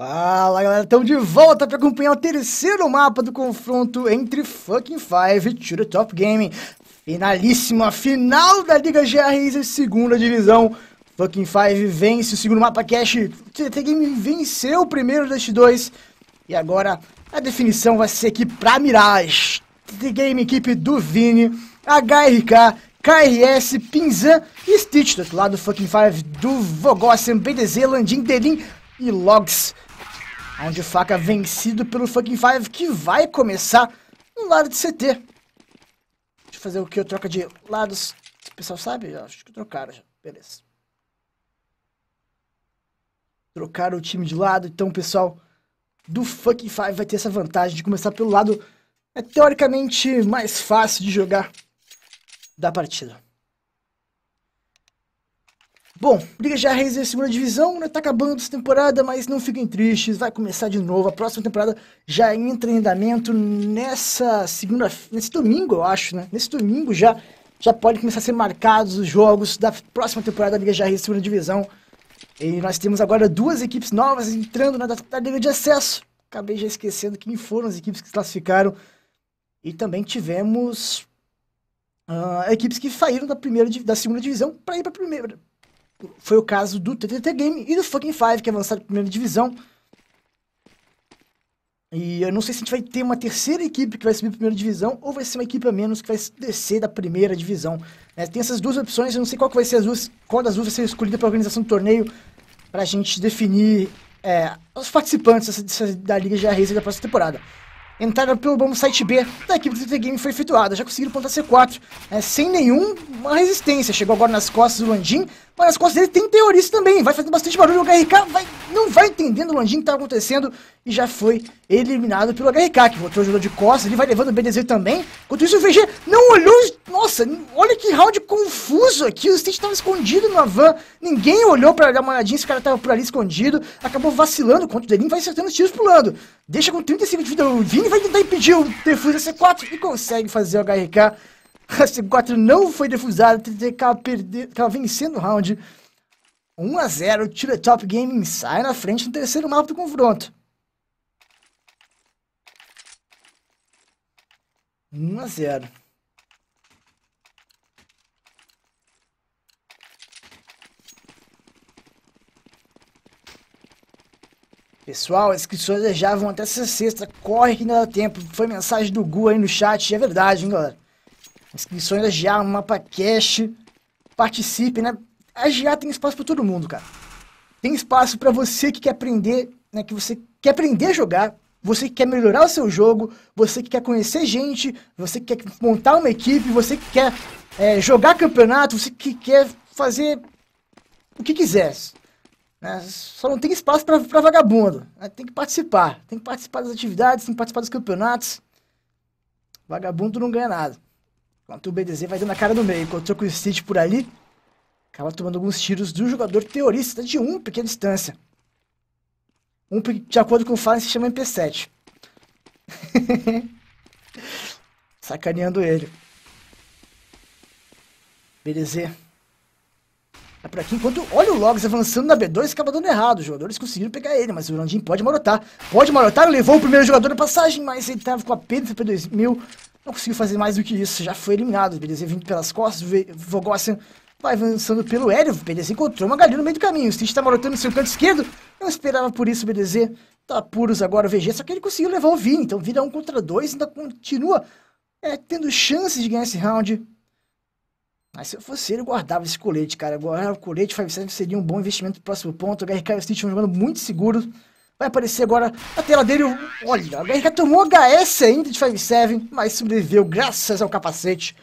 Fala galera, estamos de volta para acompanhar o terceiro mapa do confronto entre Fucking Five e Tiro Top Game. Finalíssima final da Liga GR segunda divisão. Fucking Five vence o segundo mapa cash. TT Game venceu o primeiro destes dois. E agora a definição vai ser aqui para Mirage. TT Game, equipe do Vini, HRK, KRS, Pinzan e Stitch. Do outro lado, Fucking Five do Vogossen, BDZ, Landim, Delin e Logs onde Faca é vencido pelo Fucking Five, que vai começar no lado de CT. Deixa eu fazer o que eu troca de lados. O pessoal sabe? Acho que trocaram já. Beleza. Trocaram o time de lado, então o pessoal do Fucking Five vai ter essa vantagem de começar pelo lado é, teoricamente mais fácil de jogar da partida. Bom, Liga já Reis é segunda divisão, né? Tá acabando essa temporada, mas não fiquem tristes, vai começar de novo. A próxima temporada já entra em andamento nessa segunda, nesse domingo, eu acho, né? Nesse domingo já já pode começar a ser marcados os jogos da próxima temporada da Liga já Reis segunda divisão. E nós temos agora duas equipes novas entrando na, na Liga de Acesso. Acabei já esquecendo quem foram as equipes que se classificaram. E também tivemos uh, equipes que saíram da primeira da segunda divisão para ir para primeira foi o caso do TTT Game e do Fucking Five, que é avançaram para primeira divisão. E eu não sei se a gente vai ter uma terceira equipe que vai subir para primeira divisão ou vai ser uma equipe a menos que vai descer da primeira divisão. É, tem essas duas opções, eu não sei qual vai ser as duas, qual das duas vai ser escolhida para a organização do torneio para a gente definir é, os participantes dessa, dessa, da Liga de Racer da próxima temporada. Entrada pelo bom site B da equipe do TT Game foi efetuada, já conseguiram pontar C4, é, né? sem nenhuma resistência. Chegou agora nas costas do Landim, mas nas costas dele tem terrorista também, vai fazendo bastante barulho, o HRK vai, não vai entendendo o Landim que tá acontecendo e já foi eliminado pelo HRK, que voltou jogador de costas, ele vai levando o BDZ também, enquanto isso o VG não olhou, nossa, olha que round confuso aqui, o State estava escondido na van, ninguém olhou para dar uma olhadinha, esse cara tava por ali escondido, acabou vacilando contra o Delin, vai acertando os tiros pulando, deixa com 35 de vida, o Vini vai tentar impedir o Defuse C4 e consegue fazer o HRK a c 4 não foi defusada. defusado. TTK acaba vencendo o round. 1 a 0 Tira Top Gaming sai na frente no terceiro mapa do confronto. 1 a 0 Pessoal, as inscrições já vão até essa sexta. Corre que não dá tempo. Foi mensagem do Gu aí no chat. É verdade, hein, galera? inscrições da GA, mapa cash, Participe, né? A GA tem espaço para todo mundo, cara. Tem espaço para você que quer aprender, né? Que você quer aprender a jogar, você que quer melhorar o seu jogo, você que quer conhecer gente, você que quer montar uma equipe, você que quer é, jogar campeonato, você que quer fazer o que quiser. Né? Só não tem espaço para vagabundo. Né? Tem que participar. Tem que participar das atividades, tem que participar dos campeonatos. Vagabundo não ganha nada. Enquanto o BDZ vai dando a cara no meio. Encontrou com o Stitch por ali. Acaba tomando alguns tiros do jogador teorista de um pequena distância. Um, de acordo com o Fallen, se chama MP7. Sacaneando ele. BDZ. É por aqui, enquanto olha o Logs avançando na B2, acaba dando errado. Os jogadores conseguiram pegar ele, mas o Landim pode marotar. Pode marotar, levou o primeiro jogador na passagem, mas ele estava com a P2000 não conseguiu fazer mais do que isso, já foi eliminado. O BDZ vindo pelas costas, o Vogossian vai avançando pelo Hélio, o BDZ encontrou uma galinha no meio do caminho. O Stitch tá marotando no seu canto esquerdo, não esperava por isso o BDZ, tá puros agora o VG, só que ele conseguiu levar o Vini, então vira é um contra dois, ainda continua é, tendo chances de ganhar esse round. Mas se eu fosse ele, eu guardava esse colete, cara. Guardar o colete 5-7 seria um bom investimento pro próximo ponto. O HRK e o Stitch estão jogando muito seguros. Vai aparecer agora a tela dele. Olha, a já tomou HS ainda de 5-7, mas sobreviveu graças ao capacete.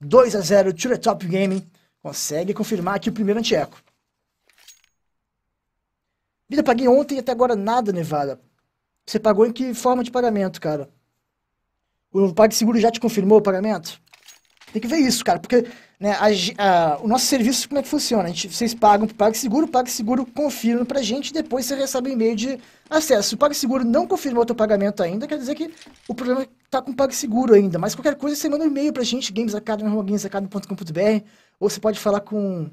2 a 0 Top Gaming consegue confirmar aqui o primeiro anti-eco. Vida, paguei ontem e até agora nada, Nevada. Você pagou em que forma de pagamento, cara? O PagSeguro já te confirmou o pagamento? Tem que ver isso, cara, porque né, a, a, o nosso serviço, como é que funciona? A gente, vocês pagam para o PagSeguro, o PagSeguro confirma para a gente, depois você recebe um e-mail de acesso. Se o PagSeguro não confirmou o teu pagamento ainda, quer dizer que o problema está com o PagSeguro ainda, mas qualquer coisa você manda um e-mail para a gente, gamesacademy.com.br, ou você pode falar com...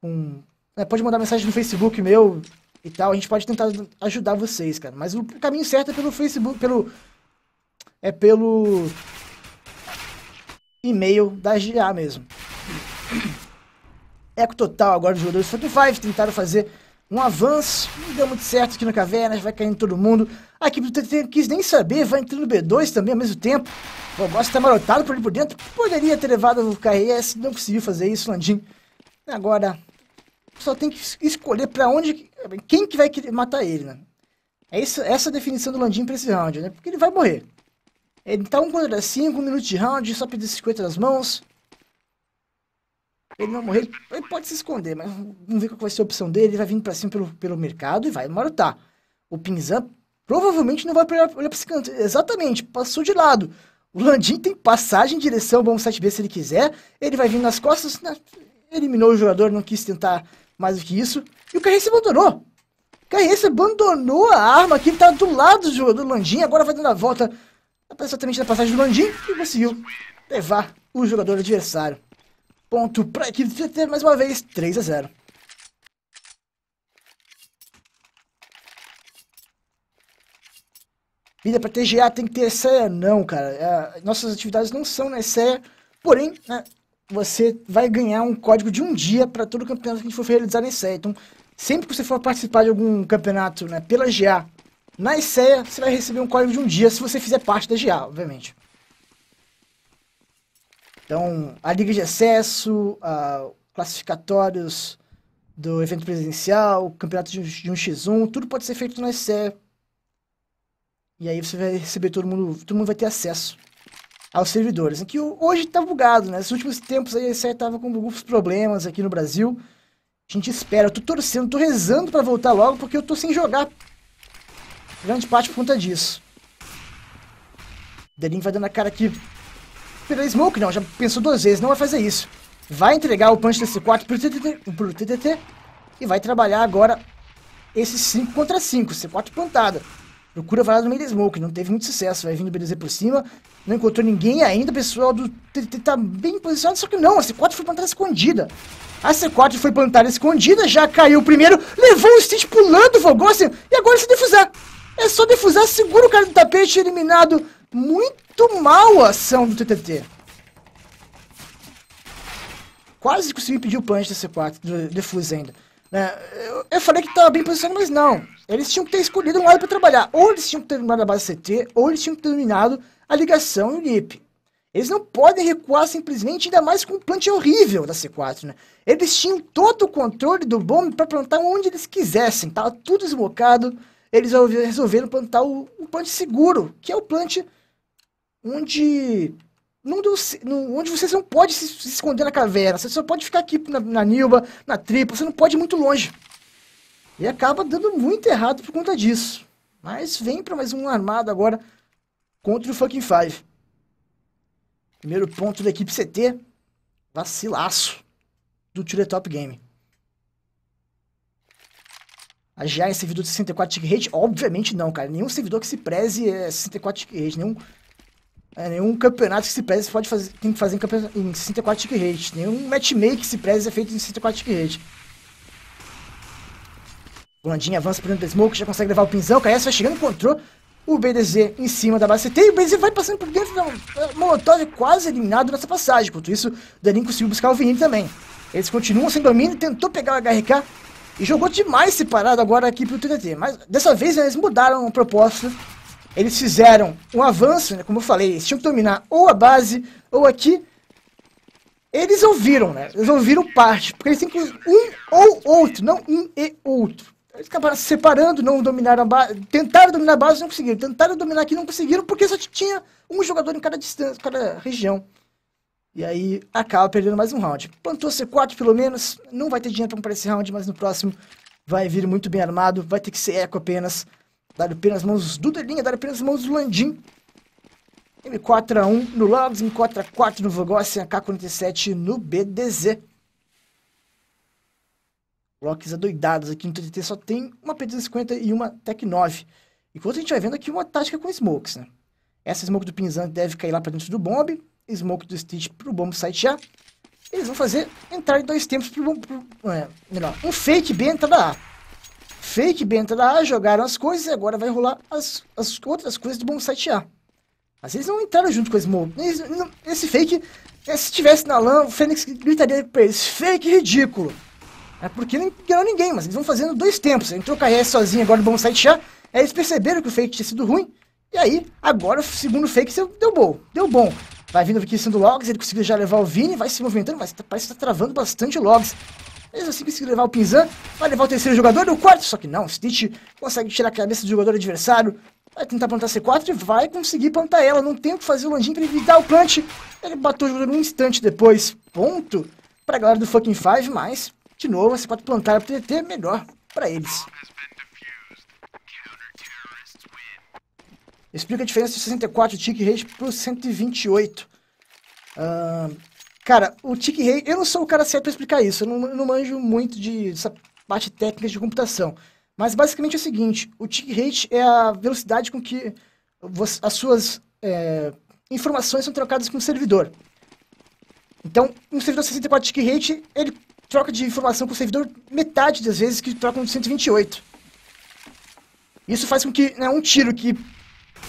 com né, pode mandar mensagem no Facebook meu e tal, a gente pode tentar ajudar vocês, cara, mas o caminho certo é pelo Facebook, pelo... é pelo e-mail da GA mesmo. Eco total agora dos jogadores do 45 tentaram fazer um avanço, não deu muito certo aqui na caverna, vai caindo todo mundo. A equipe do TT quis nem saber, vai entrando no B2 também ao mesmo tempo. O negócio tá marotado por ali por dentro, poderia ter levado o KRS, não conseguiu fazer isso, Landim. Agora, só tem que escolher para onde, quem que vai matar ele, né? É isso, essa é a definição do Landim para esse round, né? Porque ele vai morrer. Então, quando contra 5, um minuto de round, só pedir 50 nas mãos. Ele não morrer, ele pode se esconder, mas vamos ver qual vai ser a opção dele. Ele vai vir pra cima pelo, pelo mercado e vai marotar. O Pinzan provavelmente não vai olhar, olhar pra esse canto. Exatamente, passou de lado. O Landim tem passagem em direção ao bom 7B se ele quiser. Ele vai vir nas costas, né? eliminou o jogador, não quis tentar mais do que isso. E o Carrense abandonou. O Carrense abandonou a arma que ele tá do lado do jogador Landim. Agora vai dando a volta exatamente na passagem do Landim e conseguiu levar o jogador adversário. Ponto para a equipe do CT, mais uma vez, 3 a 0. Vida para TGA tem que ter ceia? Não, cara. É, nossas atividades não são né, ceia, porém, né, você vai ganhar um código de um dia para todo o campeonato que a gente for realizar na ceia. Então, sempre que você for participar de algum campeonato né, pela GA na ICEA, você vai receber um código de um dia se você fizer parte da GA, obviamente. Então, a liga de acesso, classificatórios do evento presidencial, campeonato de 1x1, tudo pode ser feito na ICEA. E aí você vai receber todo mundo, todo mundo vai ter acesso aos servidores. É que hoje está bugado, né? Nos últimos tempos a ICEA estava com alguns problemas aqui no Brasil. A gente espera, eu tô torcendo, tô rezando para voltar logo, porque eu tô sem jogar Grande parte por conta disso. Delin vai dando a cara aqui. Pelo Smoke, não. Já pensou duas vezes. Não vai fazer isso. Vai entregar o punch desse 4 pro TTT, pro TTT. E vai trabalhar agora esse 5 contra 5. C4 plantada. Procura varar no meio da Smoke. Não teve muito sucesso. Vai vindo o BDZ por cima. Não encontrou ninguém ainda. O pessoal do TTT tá bem posicionado. Só que não. A C4 foi plantada escondida. A C4 foi plantada escondida. Já caiu o primeiro. Levou o Stitch pulando, Vogossen. E agora se defusar. É só defusar, segura o cara do tapete eliminado. Muito mal a ação do TTT. Quase consegui pedir o punch da C4, do defuse ainda. É, eu, eu, falei que estava bem posicionado, mas não. Eles tinham que ter escolhido um lado para trabalhar. Ou eles tinham que ter terminado a base CT, ou eles tinham que ter eliminado a ligação e o Nip. Eles não podem recuar simplesmente, ainda mais com um plant horrível da C4, né? Eles tinham todo o controle do bombe para plantar onde eles quisessem, tava tudo esbocado eles resolveram plantar o, o plant seguro, que é o plant onde não do, onde você não pode se, se, esconder na caverna, você só pode ficar aqui na, na Nilba, na tripa, você não pode ir muito longe. E acaba dando muito errado por conta disso. Mas vem para mais um armado agora contra o Fucking Five. Primeiro ponto da equipe CT, vacilaço do Tiretop Game agiar em servidor de 64 tick rate? Obviamente não, cara. Nenhum servidor que se preze é 64 tick rate. Nenhum, é, nenhum campeonato que se preze pode fazer, tem que fazer em, em 64 tick rate. Nenhum matchmaker que se preze é feito em 64 tick rate. Landinha avança por dentro da smoke, já consegue levar o pinzão. O KS vai chegando, encontrou o BDZ em cima da base CT. E o BDZ vai passando por dentro da é, Molotov, quase eliminado nessa passagem. Enquanto isso, o Daninho conseguiu buscar o Vini também. Eles continuam sem domínio, tentou pegar o HRK, e jogou demais separado agora aqui pro TDT. Mas dessa vez eles mudaram a proposta. Eles fizeram um avanço, né? Como eu falei, eles tinham que dominar ou a base ou aqui. Eles ouviram, né? Eles ouviram parte. Porque eles têm que um ou outro, não um e outro. Eles acabaram se separando, não dominaram a base. Tentaram dominar a base, não conseguiram. Tentaram dominar aqui, não conseguiram, porque só tinha um jogador em cada distância, cada região. E aí acaba perdendo mais um round. Plantou C4 pelo menos, não vai ter dinheiro para comprar esse round, mas no próximo vai vir muito bem armado, vai ter que ser eco apenas. Dar apenas mãos do Delinha, dar apenas mãos do Landim. M4 a 1 no Logs, M4 a 4 no Vogossen, AK-47 no BDZ. Glocks adoidados aqui no TTT só tem uma P250 e uma Tec 9. Enquanto a gente vai vendo aqui uma tática com smokes, né? Essa smoke do Pinzante deve cair lá para dentro do bombe. Smoke do Stitch pro Bomb Site A. Eles vão fazer entrar em dois tempos pro, pro é, melhor, um fake B entrada A. Fake B entrada A, jogaram as coisas e agora vai rolar as, as outras coisas do Bomb Site A. Mas eles não entraram junto com o Smoke. Eles, não, esse fake, é, se tivesse na LAN, o Fênix gritaria pra eles, fake ridículo. É porque não enganou ninguém, mas eles vão fazendo dois tempos. Entrou o KS sozinho agora no Bomb Site A. Aí eles perceberam que o fake tinha sido ruim e aí, agora o segundo fake deu bom. Deu bom. Vai vindo aqui sendo logs, ele conseguiu já levar o Vini, vai se movimentando, vai, tá, parece que tá travando bastante logs. Mesmo assim conseguiu levar o Pinzan, vai levar o terceiro jogador do o quarto, só que não, o Stitch consegue tirar a cabeça do jogador adversário, vai tentar plantar C4 e vai conseguir plantar ela, não tem o que fazer o Landim para evitar o plant. Ele bateu o jogador um instante depois, ponto, pra galera do Fucking Five, mas, de novo, a C4 plantada pro TT, melhor para eles. Explica a diferença de 64 tick rate pro 128. Uh, cara, o tick rate... Eu não sou o cara certo para explicar isso. Eu não, eu não manjo muito de, dessa parte técnica de computação. Mas basicamente é o seguinte. O tick rate é a velocidade com que você, as suas é, informações são trocadas com o servidor. Então, um servidor 64 tick rate, ele troca de informação com o servidor metade das vezes que troca de 128. Isso faz com que né, um tiro que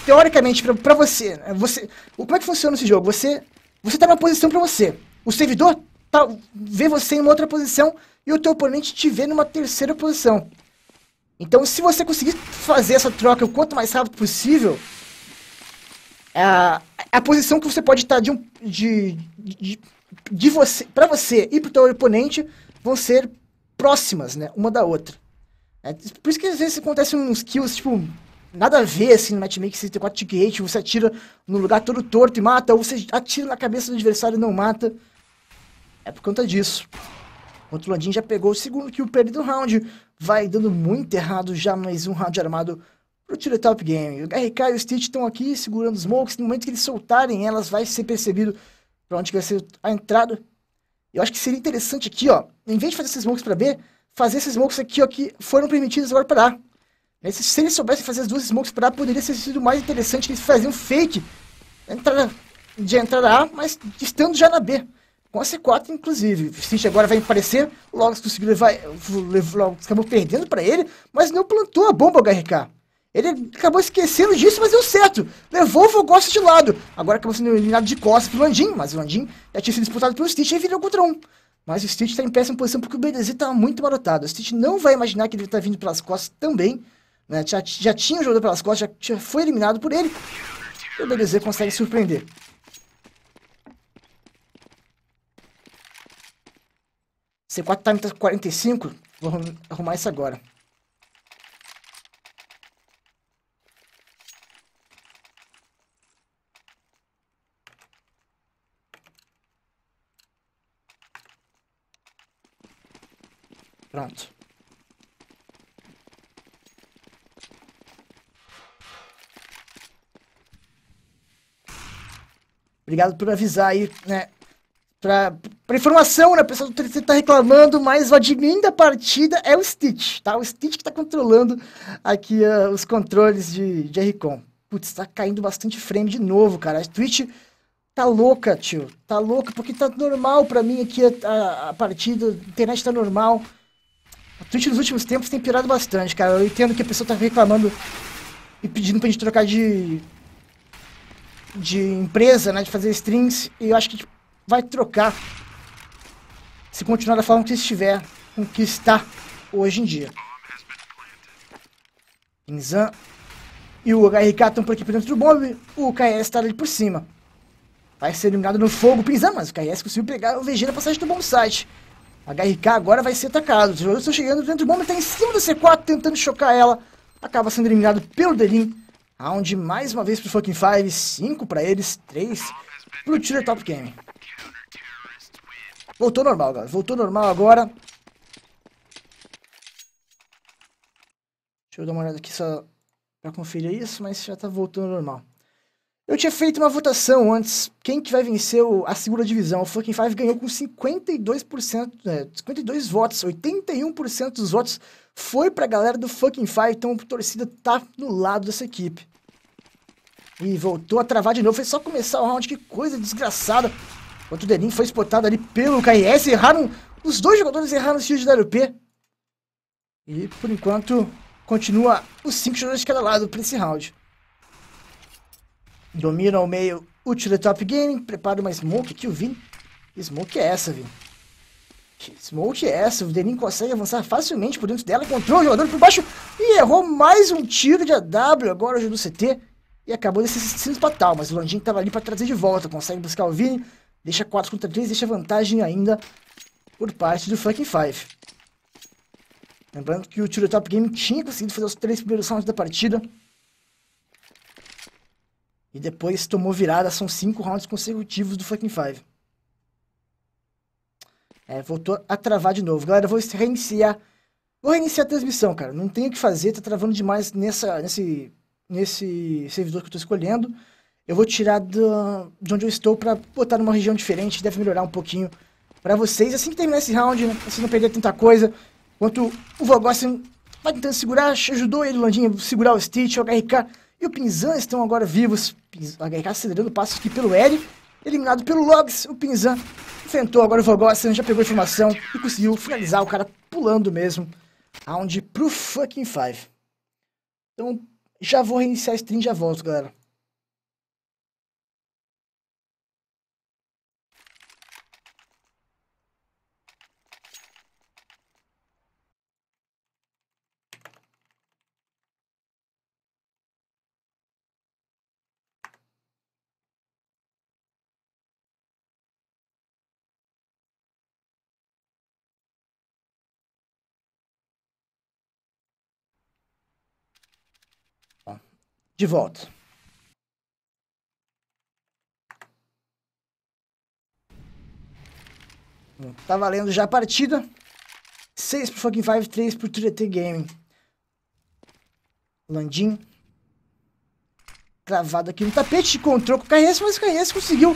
teoricamente, para você, né, você, como é que funciona esse jogo? Você, você tá numa posição para você. O servidor tá, vê você em uma outra posição e o teu oponente te vê numa terceira posição. Então, se você conseguir fazer essa troca o quanto mais rápido possível, a, a posição que você pode estar tá de, um, de, de, de você, para você e para o teu oponente vão ser próximas, né, uma da outra. É, por isso que às vezes acontecem uns kills, tipo, nada a ver, assim, no matchmaking, você tem quatro tick você atira no lugar todo torto e mata, ou você atira na cabeça do adversário e não mata. É por conta disso. outro o já pegou o segundo kill perdido round, vai dando muito errado já mais um round armado pro Tiretop Game. O RK e o Stitch estão aqui segurando os smokes, no momento que eles soltarem elas, vai ser percebido pra onde vai ser a entrada. Eu acho que seria interessante aqui, ó, em vez de fazer esses smokes para B, fazer esses smokes aqui, ó, que foram permitidos agora pra A. Né? se eles soubessem fazer as duas smokes para lá poderia ter sido mais interessante que eles faziam fake de entrar A, mas estando já na B. Com a C4, inclusive. Stitch agora vai aparecer, logo conseguiu levar. Logo, acabou perdendo para ele, mas não plantou a bomba HRK. Ele acabou esquecendo disso, mas deu certo. Levou o Vogosto de lado. Agora acabou sendo eliminado de costas pelo Landim, mas o Landim já tinha sido disputado pelo Stitch e virou contra um. Mas o Stitch está em péssima posição porque o BDZ está muito marotado. O Stitch não vai imaginar que ele está vindo pelas costas também. Né? Já, já tinha o jogador pelas costas, já, já foi eliminado por ele. E o DBZ consegue surpreender. C4 tá em 45. Vou arrumar isso agora. Pronto. Obrigado por avisar aí, né? Pra, pra informação, né? O pessoal do Twitter tá reclamando, mas o admin da partida é o Stitch, tá? O Stitch que tá controlando aqui uh, os controles de, de R-Com. Putz, tá caindo bastante frame de novo, cara. A Twitch tá louca, tio. Tá louca, porque tá normal pra mim aqui a, a, a partida. A internet tá normal. A Twitch nos últimos tempos tem piorado bastante, cara. Eu entendo que a pessoa tá reclamando e pedindo pra gente trocar de, de empresa, né, de fazer strings, e eu acho que tipo, vai trocar se continuar da forma que estiver, com o que está hoje em dia. Pinzan e o HRK estão por aqui por dentro do bombe, o KS está ali por cima. Vai ser eliminado no fogo Pinzan, mas o KS conseguiu pegar o VG na passagem do bombsite. site. HRK agora vai ser atacado, os jogadores estão chegando dentro do bombe, está em cima da C4 tentando chocar ela, acaba sendo eliminado pelo Delin. Aonde mais uma vez pro Fucking Five, 5 para eles, 3 pro Tira Top Game. Voltou normal, galera. Voltou normal agora. Deixa eu dar uma olhada aqui só para conferir isso, mas já tá voltando normal. Eu tinha feito uma votação antes, quem que vai vencer a segunda divisão. O Fucking Five ganhou com 52%, né, 52 votos, 81% dos votos foi pra galera do fucking fight então a torcida tá no lado dessa equipe. E voltou a travar de novo, foi só começar o round, que coisa desgraçada. o Denim foi spotado ali pelo KS, erraram, os dois jogadores erraram o shield da LP. E por enquanto, continua os 5 jogadores de cada lado para esse round. Domina o meio o Top Gaming, prepara uma Smoke aqui, o Vini. Smoke é essa, Vini. Smoke é essa, o Denim consegue avançar facilmente por dentro dela, encontrou o jogador por baixo e errou mais um tiro de AW agora hoje do CT e acabou desse sendo fatal, mas o Landinho estava ali para trazer de volta, consegue buscar o Vini, deixa 4 contra 3, deixa vantagem ainda por parte do Fucking Five. Lembrando que o tiro Top Game tinha conseguido fazer os três primeiros rounds da partida. E depois tomou virada, são cinco rounds consecutivos do Fucking Five. É, voltou a travar de novo. Galera, eu vou reiniciar. Vou reiniciar a transmissão, cara. Não tenho o que fazer, tá travando demais nessa, nesse, nesse servidor que eu tô escolhendo. Eu vou tirar do, de onde eu estou para botar numa região diferente, deve melhorar um pouquinho para vocês. Assim que terminar esse round, né, vocês assim não perder tanta coisa. Enquanto o Vogossen vai tentando segurar, ajudou ele, Landinha, segurar o Stitch, o HRK e o Pinzan estão agora vivos. O HRK acelerando passos aqui pelo L. Eliminado pelo Logs, o Pinzan inventou agora o Vogossian, já pegou a informação e conseguiu finalizar o cara pulando mesmo. Aonde pro fucking five. Então, já vou reiniciar a stream já volto, galera. de volta. Bom, tá valendo já a partida. 6 pro Fucking 5, 3 pro 3 game Gaming. Landim. Cravado aqui no tapete. Encontrou com o Carrez, mas o Carrez conseguiu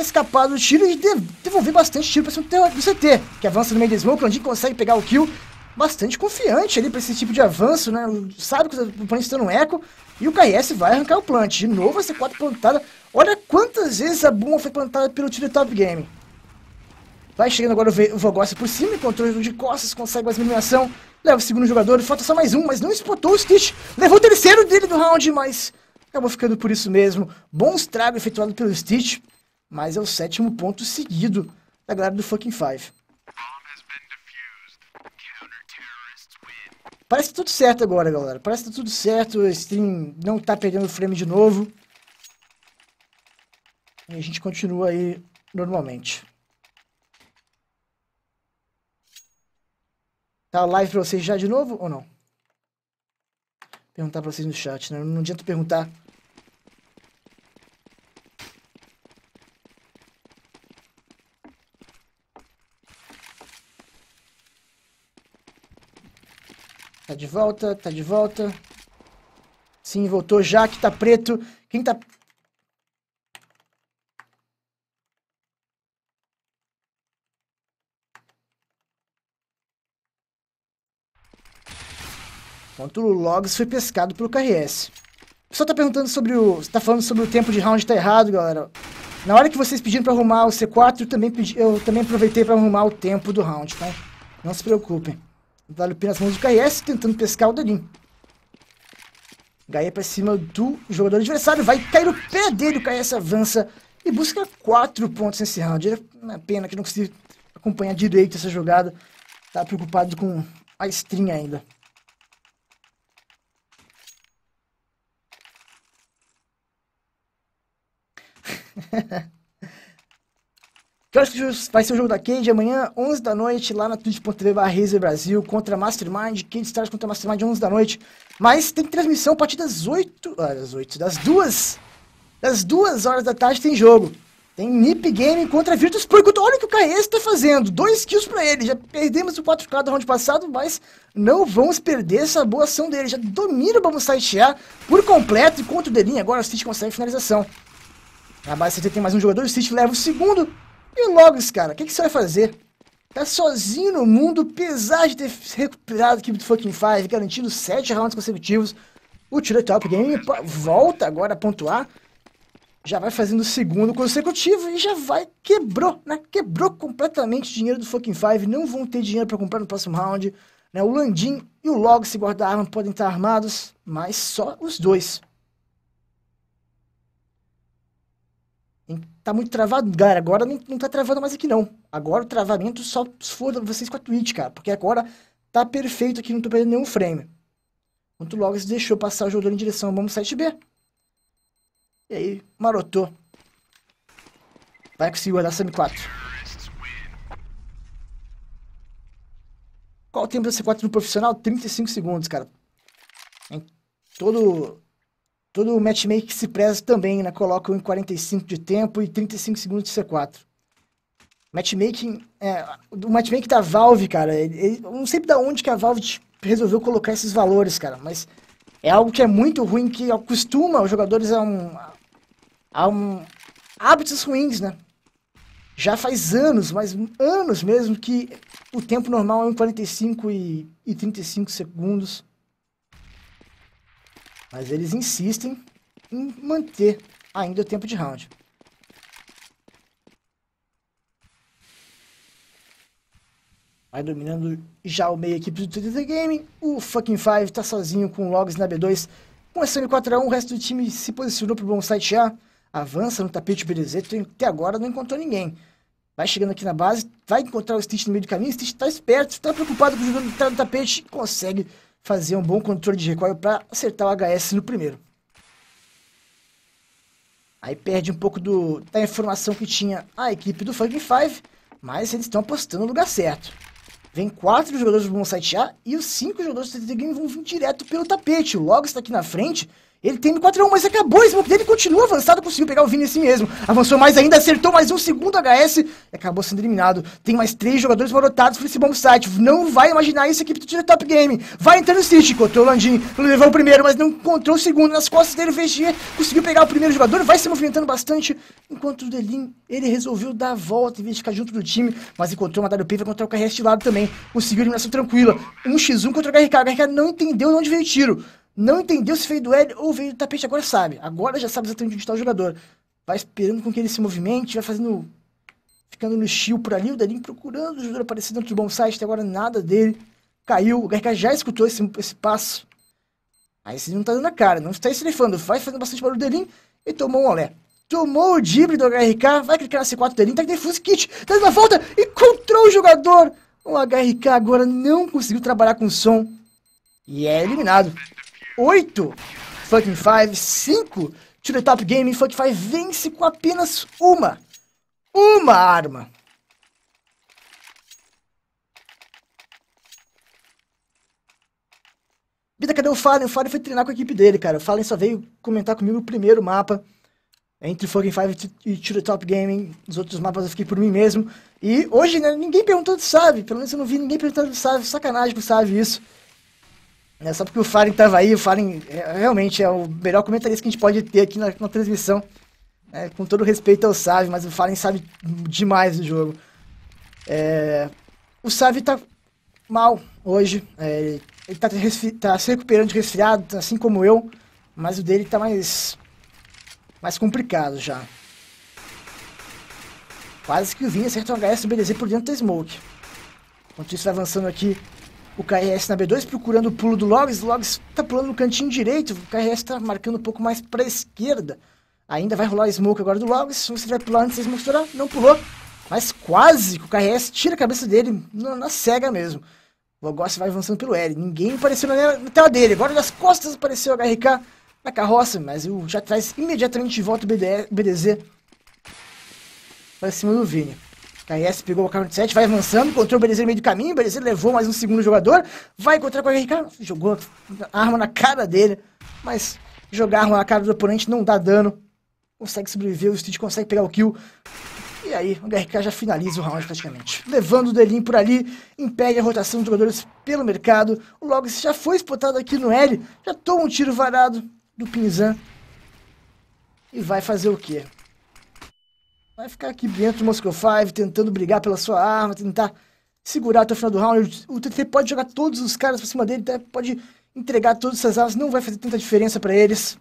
escapar do tiro e devolver bastante tiro para cima do CT. Que avança no meio do smoke. Landim consegue pegar o kill bastante confiante ali para esse tipo de avanço, né? Sabe que o oponente está no eco e o KS vai arrancar o plant. De novo essa 4 plantada. Olha quantas vezes a Boom foi plantada pelo time Top Game. Vai chegando agora o Vogossi por cima, controle de costas, consegue mais eliminação. Leva o segundo jogador, falta só mais um, mas não espotou o Stitch. Levou o terceiro dele do round, mas acabou ficando por isso mesmo. Bom estrago efetuado pelo Stitch, mas é o sétimo ponto seguido da galera do Fucking Five. Parece que tá tudo certo agora, galera. Parece que tá tudo certo. O stream não tá perdendo frame de novo. E a gente continua aí normalmente. Tá live pra vocês já de novo ou não? Perguntar pra vocês no chat, né? Não adianta perguntar Tá de volta, tá de volta. Sim, voltou já, que tá preto. Quem tá... Enquanto o Logs foi pescado pelo KRS. O pessoal tá perguntando sobre o... Você tá falando sobre o tempo de round tá errado, galera. Na hora que vocês pediram pra arrumar o C4, eu também, pedi, eu também aproveitei pra arrumar o tempo do round, tá? Não se preocupem. Vale pena as mãos do KS, tentando pescar o dedinho. Gaia pra cima do jogador adversário, vai cair o pé dele, o KS avança e busca 4 pontos nesse round. É uma pena que não consegui acompanhar direito essa jogada, tá preocupado com a string ainda. Que eu acho que vai ser o jogo da Cage amanhã, 11 da noite, lá na twitch.tv Brasil, contra Mastermind, Cage Stars contra Mastermind, 11 da noite. Mas tem transmissão a partir das 8, ah, das 8, das 2, das 2 horas da tarde tem jogo. Tem Nip Game contra Virtus Pro. Olha o que o KS está fazendo, 2 kills para ele. Já perdemos o 4K do round passado, mas não vamos perder essa boa ação dele. Já domina o Vamos Sitear por completo e contra o Delin agora o Stitch consegue finalização. A base você tem mais um jogador, o Stitch leva o segundo. E Logos, cara, o que, que você vai fazer? Tá sozinho no mundo, apesar de ter recuperado o equipe do Fucking Five, garantindo 7 rounds consecutivos. O Tira Top Game volta agora a pontuar. Já vai fazendo o segundo consecutivo e já vai. Quebrou, né? Quebrou completamente o dinheiro do Fucking Five. Não vão ter dinheiro para comprar no próximo round. Né? O Landim e o Logos, se guarda arma podem estar armados, mas só os dois. tá muito travado. Galera, agora não, não tá travando mais aqui, não. Agora o travamento só se for vocês com a Twitch, cara. Porque agora tá perfeito aqui, não tô perdendo nenhum frame. Quanto logo se deixou passar o jogador em direção ao bomba 7B. E aí, marotou. Vai conseguir guardar a M4. Qual o tempo da C4 no profissional? 35 segundos, cara. Em todo Todo o matchmaking que se preza também, né? Coloca em 45 de tempo e 35 segundos de C4. Matchmaking, é, o matchmaking da Valve, cara, ele, ele, eu não sei da onde que a Valve resolveu colocar esses valores, cara, mas é algo que é muito ruim, que acostuma os jogadores a um, a um hábitos ruins, né? Já faz anos, mas anos mesmo, que o tempo normal é em 45 e, e 35 segundos. Mas eles insistem em manter ainda o tempo de round. Vai dominando já o meio equipe do Twitter Game. O Fucking Five tá sozinho com logs na B2. Com essa M4A1, o resto do time se posicionou pro bom site já. Avança no tapete BDZ. Até agora não encontrou ninguém. Vai chegando aqui na base, vai encontrar o Stitch no meio do caminho. O Stitch tá esperto, tá preocupado com o jogador que tá no tapete. Consegue fazer um bom controle de recoil para acertar o HS no primeiro. Aí perde um pouco do, da informação que tinha a equipe do Funk 5, mas eles estão apostando no lugar certo. Vem quatro jogadores do site A e os cinco jogadores do TT Game vão vir direto pelo tapete. Logo está aqui na frente, ele tem no 4 a 1 mas acabou, o smoke dele continua avançado, conseguiu pegar o Vini assim mesmo. Avançou mais ainda, acertou mais um segundo HS e acabou sendo eliminado. Tem mais três jogadores marotados por esse bom site. Não vai imaginar isso aqui do é Top Game. Vai entrando o City, encontrou o Landim, levou o primeiro, mas não encontrou o segundo. Nas costas dele, o VG conseguiu pegar o primeiro jogador, vai se movimentando bastante. Enquanto o Delin, ele resolveu dar a volta em vez de ficar junto do time, mas encontrou uma WP, vai encontrar o KRS de lado também. Conseguiu eliminação tranquila. 1x1 contra o HRK. O HRK não entendeu de onde veio o tiro não entendeu se veio do L ou veio do tapete, agora sabe. Agora já sabe exatamente onde está o jogador. Vai esperando com que ele se movimente, vai fazendo. ficando no chill por ali, o delin procurando o jogador aparecer dentro do bom site, até agora nada dele. Caiu, o Garca já escutou esse, esse passo. Aí você não está dando a cara, não está estrefando, vai fazendo bastante barulho Delin e tomou um olé. Tomou o drible do HRK, vai clicar na C4 Delin, tá que defuse kit, tá dando a e encontrou o jogador. O HRK agora não conseguiu trabalhar com o som e é eliminado. 8, Fucking 5, 5, To The Top Game, Fucking 5 vence com apenas uma, uma arma. Bita, cadê o Fallen? O Fallen foi treinar com a equipe dele, cara. O Fallen só veio comentar comigo o primeiro mapa. Entre Fucking Five e To The Top Gaming. Os outros mapas eu fiquei por mim mesmo. E hoje, né, ninguém perguntou do Pelo menos eu não vi ninguém perguntando do Sacanagem pro Sabe isso. É Só porque o Faren estava aí, o Faren é, realmente é o melhor comentarista que a gente pode ter aqui na, na transmissão. É, com todo respeito ao Sávio, mas o Faren sabe demais do jogo. É, o Sávio está mal hoje. É, ele está tá se recuperando de resfriado, assim como eu, mas o dele está mais, mais complicado já. Quase que o vinha acerta um HS do BDZ por dentro da Smoke. Enquanto isso vai avançando aqui o KRS na B2 procurando o pulo do Logs, o Logs tá pulando no cantinho direito, o KRS está marcando um pouco mais para esquerda. Ainda vai rolar a smoke agora do Logs, você vai pular antes de smoke não pulou. Mas quase que o KRS tira a cabeça dele na, na cega mesmo. O Logos vai avançando pelo L, ninguém apareceu na, na tela dele, agora nas costas apareceu o HRK na carroça, mas o já traz imediatamente de volta o BDZ para cima do Vini. KS pegou o carro 7, vai avançando, encontrou o Berezer no meio do caminho, o Berezer levou mais um segundo jogador, vai encontrar com o RK, jogou arma na cara dele, mas jogar arma na cara do oponente não dá dano, consegue sobreviver, o Street consegue pegar o kill, e aí o RK já finaliza o round praticamente. Levando o Delin por ali, impede a rotação dos jogadores pelo mercado, o Logs já foi espotado aqui no L, já toma um tiro varado do Pinzan, e vai fazer o quê? Vai ficar aqui dentro do Moscow 5 tentando brigar pela sua arma, tentar segurar até o final do round. O TT pode jogar todos os caras pra cima dele, tá? pode entregar todas essas armas, não vai fazer tanta diferença para eles.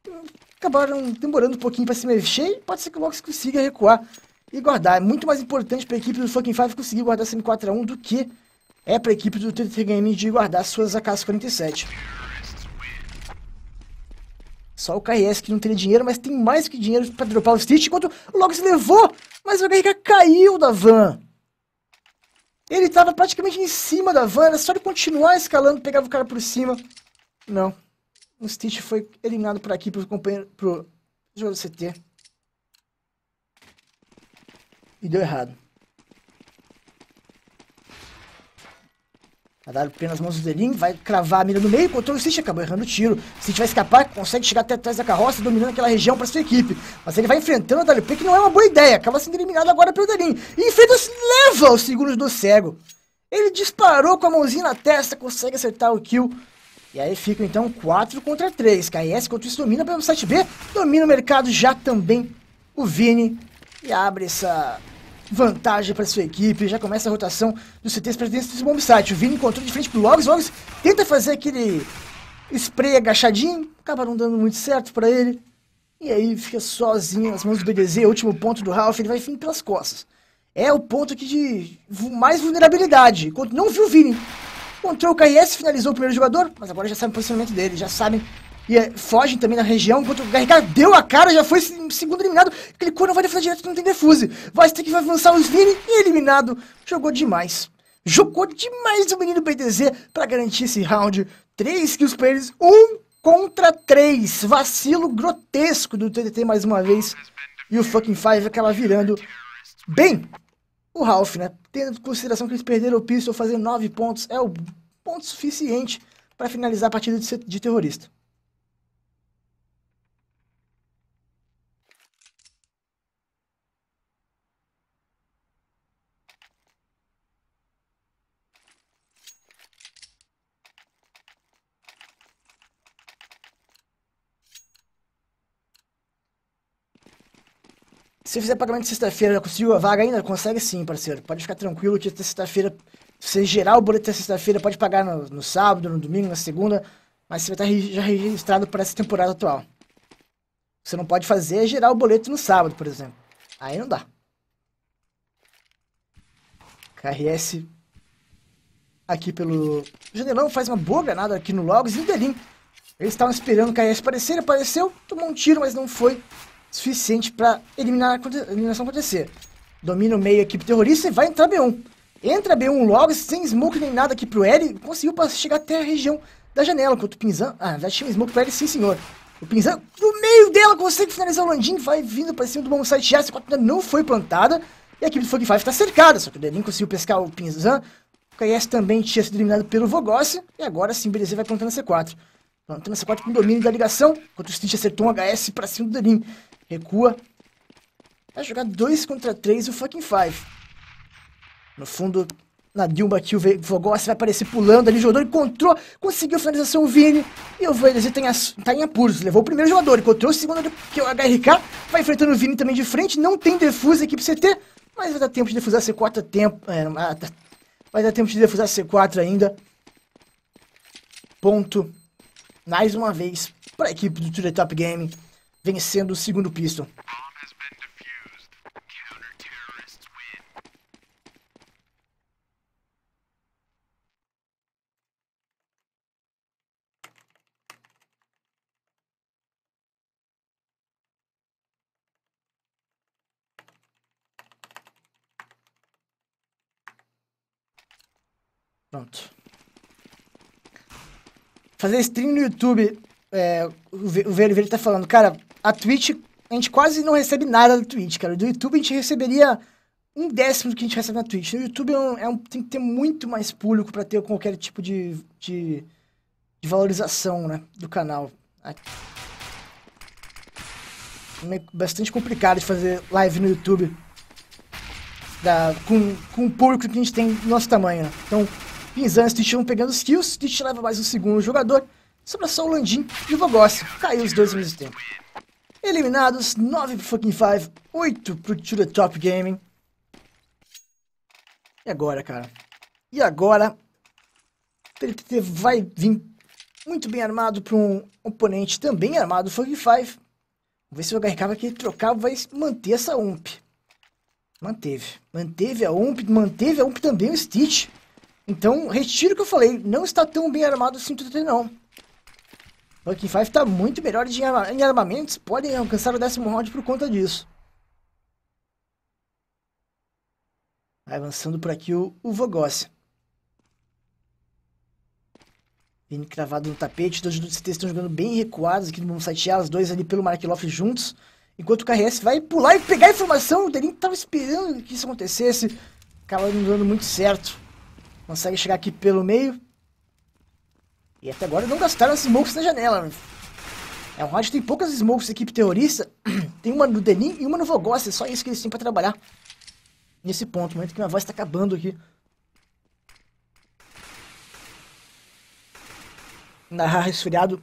Então, acabaram demorando um pouquinho para se mexer e pode ser que o Vox consiga recuar e guardar. É muito mais importante para a equipe do Fucking Five conseguir guardar essa M4A1 do que é para a equipe do TT Gaming de guardar suas AK-47. Só o KRS que não teria dinheiro, mas tem mais que dinheiro para dropar o Stitch, enquanto o se levou, mas o HRK caiu da van. Ele estava praticamente em cima da van, era só ele continuar escalando, pegava o cara por cima. Não. O Stitch foi eliminado por aqui pro companheiro, pro jogador CT. E deu errado. Vai dar nas mãos do Zelim, vai cravar a mira no meio, controle o City, acabou errando o tiro. Se vai escapar, consegue chegar até atrás da carroça, dominando aquela região para sua equipe. Mas ele vai enfrentando o WP, que não é uma boa ideia, acaba sendo eliminado agora pelo Zelim. E enfrenta, leva os segundos do cego. Ele disparou com a mãozinha na testa, consegue acertar o kill. E aí fica então 4 contra 3. KS contra isso domina pelo 7B, domina o mercado já também o Vini. E abre essa vantagem para sua equipe. Já começa a rotação do CTs para dentro do bombsite. O Vini encontrou de frente pro Logs. Logs tenta fazer aquele spray agachadinho. Acaba não dando muito certo para ele. E aí fica sozinho nas mãos do BDZ. Último ponto do Ralph. Ele vai vir pelas costas. É o ponto aqui de mais vulnerabilidade. Não viu o Vini. Encontrou o KS, finalizou o primeiro jogador. Mas agora já sabe o posicionamento dele. Já sabem e é, fogem também na região, enquanto o Garricardo deu a cara, já foi segundo eliminado. Clicou, não vai defender direto, não tem defuse. Vai ter que avançar o Svini e eliminado. Jogou demais. Jogou demais o menino PTZ para garantir esse round. Três kills pra eles, um contra três. Vacilo grotesco do TDT mais uma vez. E o fucking Five acaba virando bem o Ralph, né? Tendo em consideração que eles perderam o pistol, fazer nove pontos é o ponto suficiente para finalizar a partida de, de terrorista. Se fizer pagamento sexta-feira, já conseguiu a vaga ainda? Consegue sim, parceiro. Pode ficar tranquilo que sexta-feira, se gerar o boleto até sexta-feira, pode pagar no, no, sábado, no domingo, na segunda, mas você vai tá estar já registrado para essa temporada atual. você não pode fazer é gerar o boleto no sábado, por exemplo. Aí não dá. KRS aqui pelo Janelão faz uma boa granada aqui no Logos e o Delim. Eles estavam esperando o KRS aparecer, apareceu, tomou um tiro, mas não foi suficiente para eliminar a eliminação acontecer. Domina o meio a equipe terrorista e vai entrar B1. Entra B1 logo, sem smoke nem nada aqui pro L, conseguiu chegar até a região da janela, enquanto o Pinzan... Ah, já tinha smoke pro L, sim senhor. O Pinzan, no meio dela, consegue finalizar o Landim, vai vindo pra cima do bom site já, essa ainda não foi plantada. E a equipe do Fog 5 tá cercada, só que o Delin conseguiu pescar o Pinzan. O KS também tinha sido eliminado pelo Vogossi, e agora sim, o BDZ vai plantando a C4. Plantando a C4 com domínio da ligação, enquanto o Stitch acertou um HS pra cima do Delin recua. Vai jogar 2 contra 3 o fucking 5. No fundo, Dilma que o Vogosse, vai aparecer pulando ali, o jogador encontrou, conseguiu a finalização o Vini. E o Vini tá, tá em apuros, levou o primeiro jogador, encontrou o segundo, que é o HRK, vai enfrentando o Vini também de frente, não tem defusa aqui equipe CT, mas vai dar tempo de defusar C4 tempo, é, ah, tá. vai dar tempo de defusar C4 ainda. Ponto, mais uma vez, para a equipe do Tudor Top Game vencendo o segundo pisto. Pronto. Fazer stream no YouTube, é, o Velho Velho tá falando, cara, a Twitch, a gente quase não recebe nada da Twitch, cara. Do YouTube a gente receberia um décimo do que a gente recebe na Twitch. No YouTube é um, é um, tem que ter muito mais público para ter qualquer tipo de, de, de, valorização né, do canal. É bastante complicado de fazer live no YouTube da, com, com o público que a gente tem do nosso tamanho. Né? Então, Pinzan e Stitch vão pegando os kills, Stitch leva mais um segundo jogador, sobra só o Landim e o Vogossi. Caiu os dois ao mesmo tempo. Eliminados, 9 pro Fucking Five, 8 pro To The Top Gaming. E agora, cara? E agora, TTT vai vir muito bem armado para um oponente também armado, Fucking Five. Vamos ver se o HRK vai querer trocar, vai manter essa UMP. Manteve. Manteve a UMP, manteve a UMP também o Stitch. Então, retiro o que eu falei, não está tão bem armado assim o TT não. Ranking 5 está muito melhor em armamentos, podem alcançar o décimo round por conta disso. Vai avançando por aqui o, o Vogossi. Vini cravado no tapete, dois do CT estão jogando bem recuados aqui no vamos sitear as dois ali pelo Markloff juntos. Enquanto o KRS vai pular e pegar a informação, o Derin estava esperando que isso acontecesse. Acaba não dando muito certo. Consegue chegar aqui pelo meio. E até agora não gastaram as smokes na janela. Né? É um rádio tem poucas smokes da equipe terrorista. tem uma no Denim e uma no Vogossi É só isso que eles têm pra trabalhar. Nesse ponto, momento que minha voz tá acabando aqui. Narrar resfriado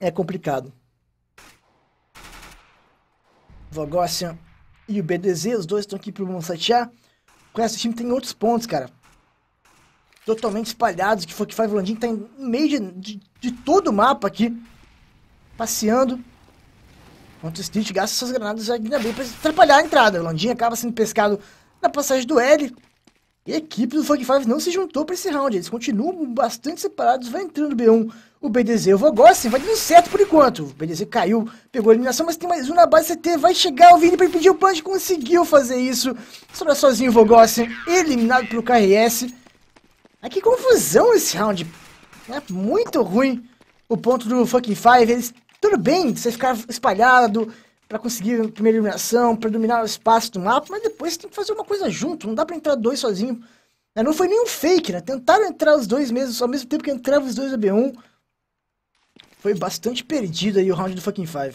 é complicado. Vogossian e o BDZ, os dois estão aqui pro Monsatear. Com esse time tem outros pontos, cara totalmente espalhados, que Funk Five Landim tá em meio de, de, de todo o mapa aqui, passeando. Enquanto o Stitch gasta suas granadas ainda bem para atrapalhar a entrada. O Landim acaba sendo pescado na passagem do L. E a equipe do Fog Five não se juntou para esse round. Eles continuam bastante separados. Vai entrando o B1, o BDZ. O Vogossi vai dando certo por enquanto. O BDZ caiu, pegou a eliminação, mas tem mais um na base CT. Vai chegar o Vini para impedir o punch. Conseguiu fazer isso. Sobra sozinho o Vogossi, eliminado pelo KRS. Ai, que confusão esse round. É muito ruim o ponto do fucking five. Eles, tudo bem, você ficar espalhado para conseguir a primeira iluminação, para dominar o espaço do mapa, mas depois você tem que fazer uma coisa junto. Não dá para entrar dois sozinho. Né, não foi nenhum fake, né? Tentaram entrar os dois mesmo, ao mesmo tempo que entravam os dois da B1. Foi bastante perdido aí o round do fucking five.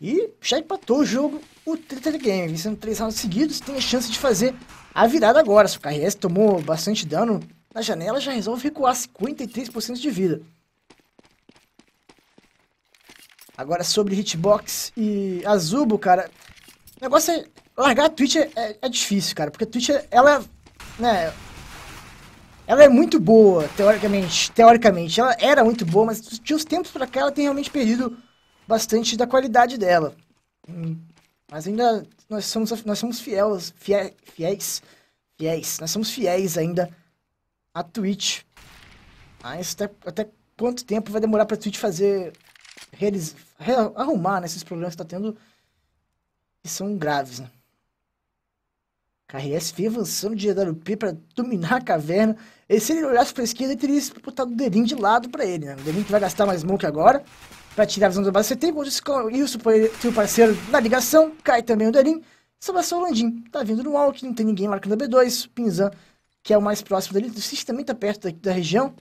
E já empatou o jogo, o Tether Game. sendo três rounds seguidos, tem a chance de fazer a virada agora. Se o KRS tomou bastante dano, na janela já resolve recuar 53% de vida. Agora sobre Hitbox e Azubo, cara. O negócio é. Largar a Twitch é, é, é difícil, cara. Porque a Twitch, ela. É, né, ela é muito boa, teoricamente. Teoricamente, ela era muito boa, mas de uns tempos pra cá ela tem realmente perdido bastante da qualidade dela. Mas ainda nós somos, nós somos fiéis, fiéis, fiéis, fiéis, nós somos fiéis ainda à Twitch. Mas ah, até, até quanto tempo vai demorar para Twitch fazer, realiz, re, arrumar né, esses problemas que está tendo, que são graves, né? KRS vem avançando de GWP para dominar a caverna. E se ele olhasse para a esquerda, ele teria botado o dedinho de lado para ele, né? O dedinho que vai gastar mais Monk agora para tirar a visão do base. Você tem isso ter o parceiro na ligação, cai também o Darim. Sebastião Landim tá vindo no walk, não tem ninguém marcando a B2. Pinzan, que é o mais próximo dele, o Cis também tá perto da, da região.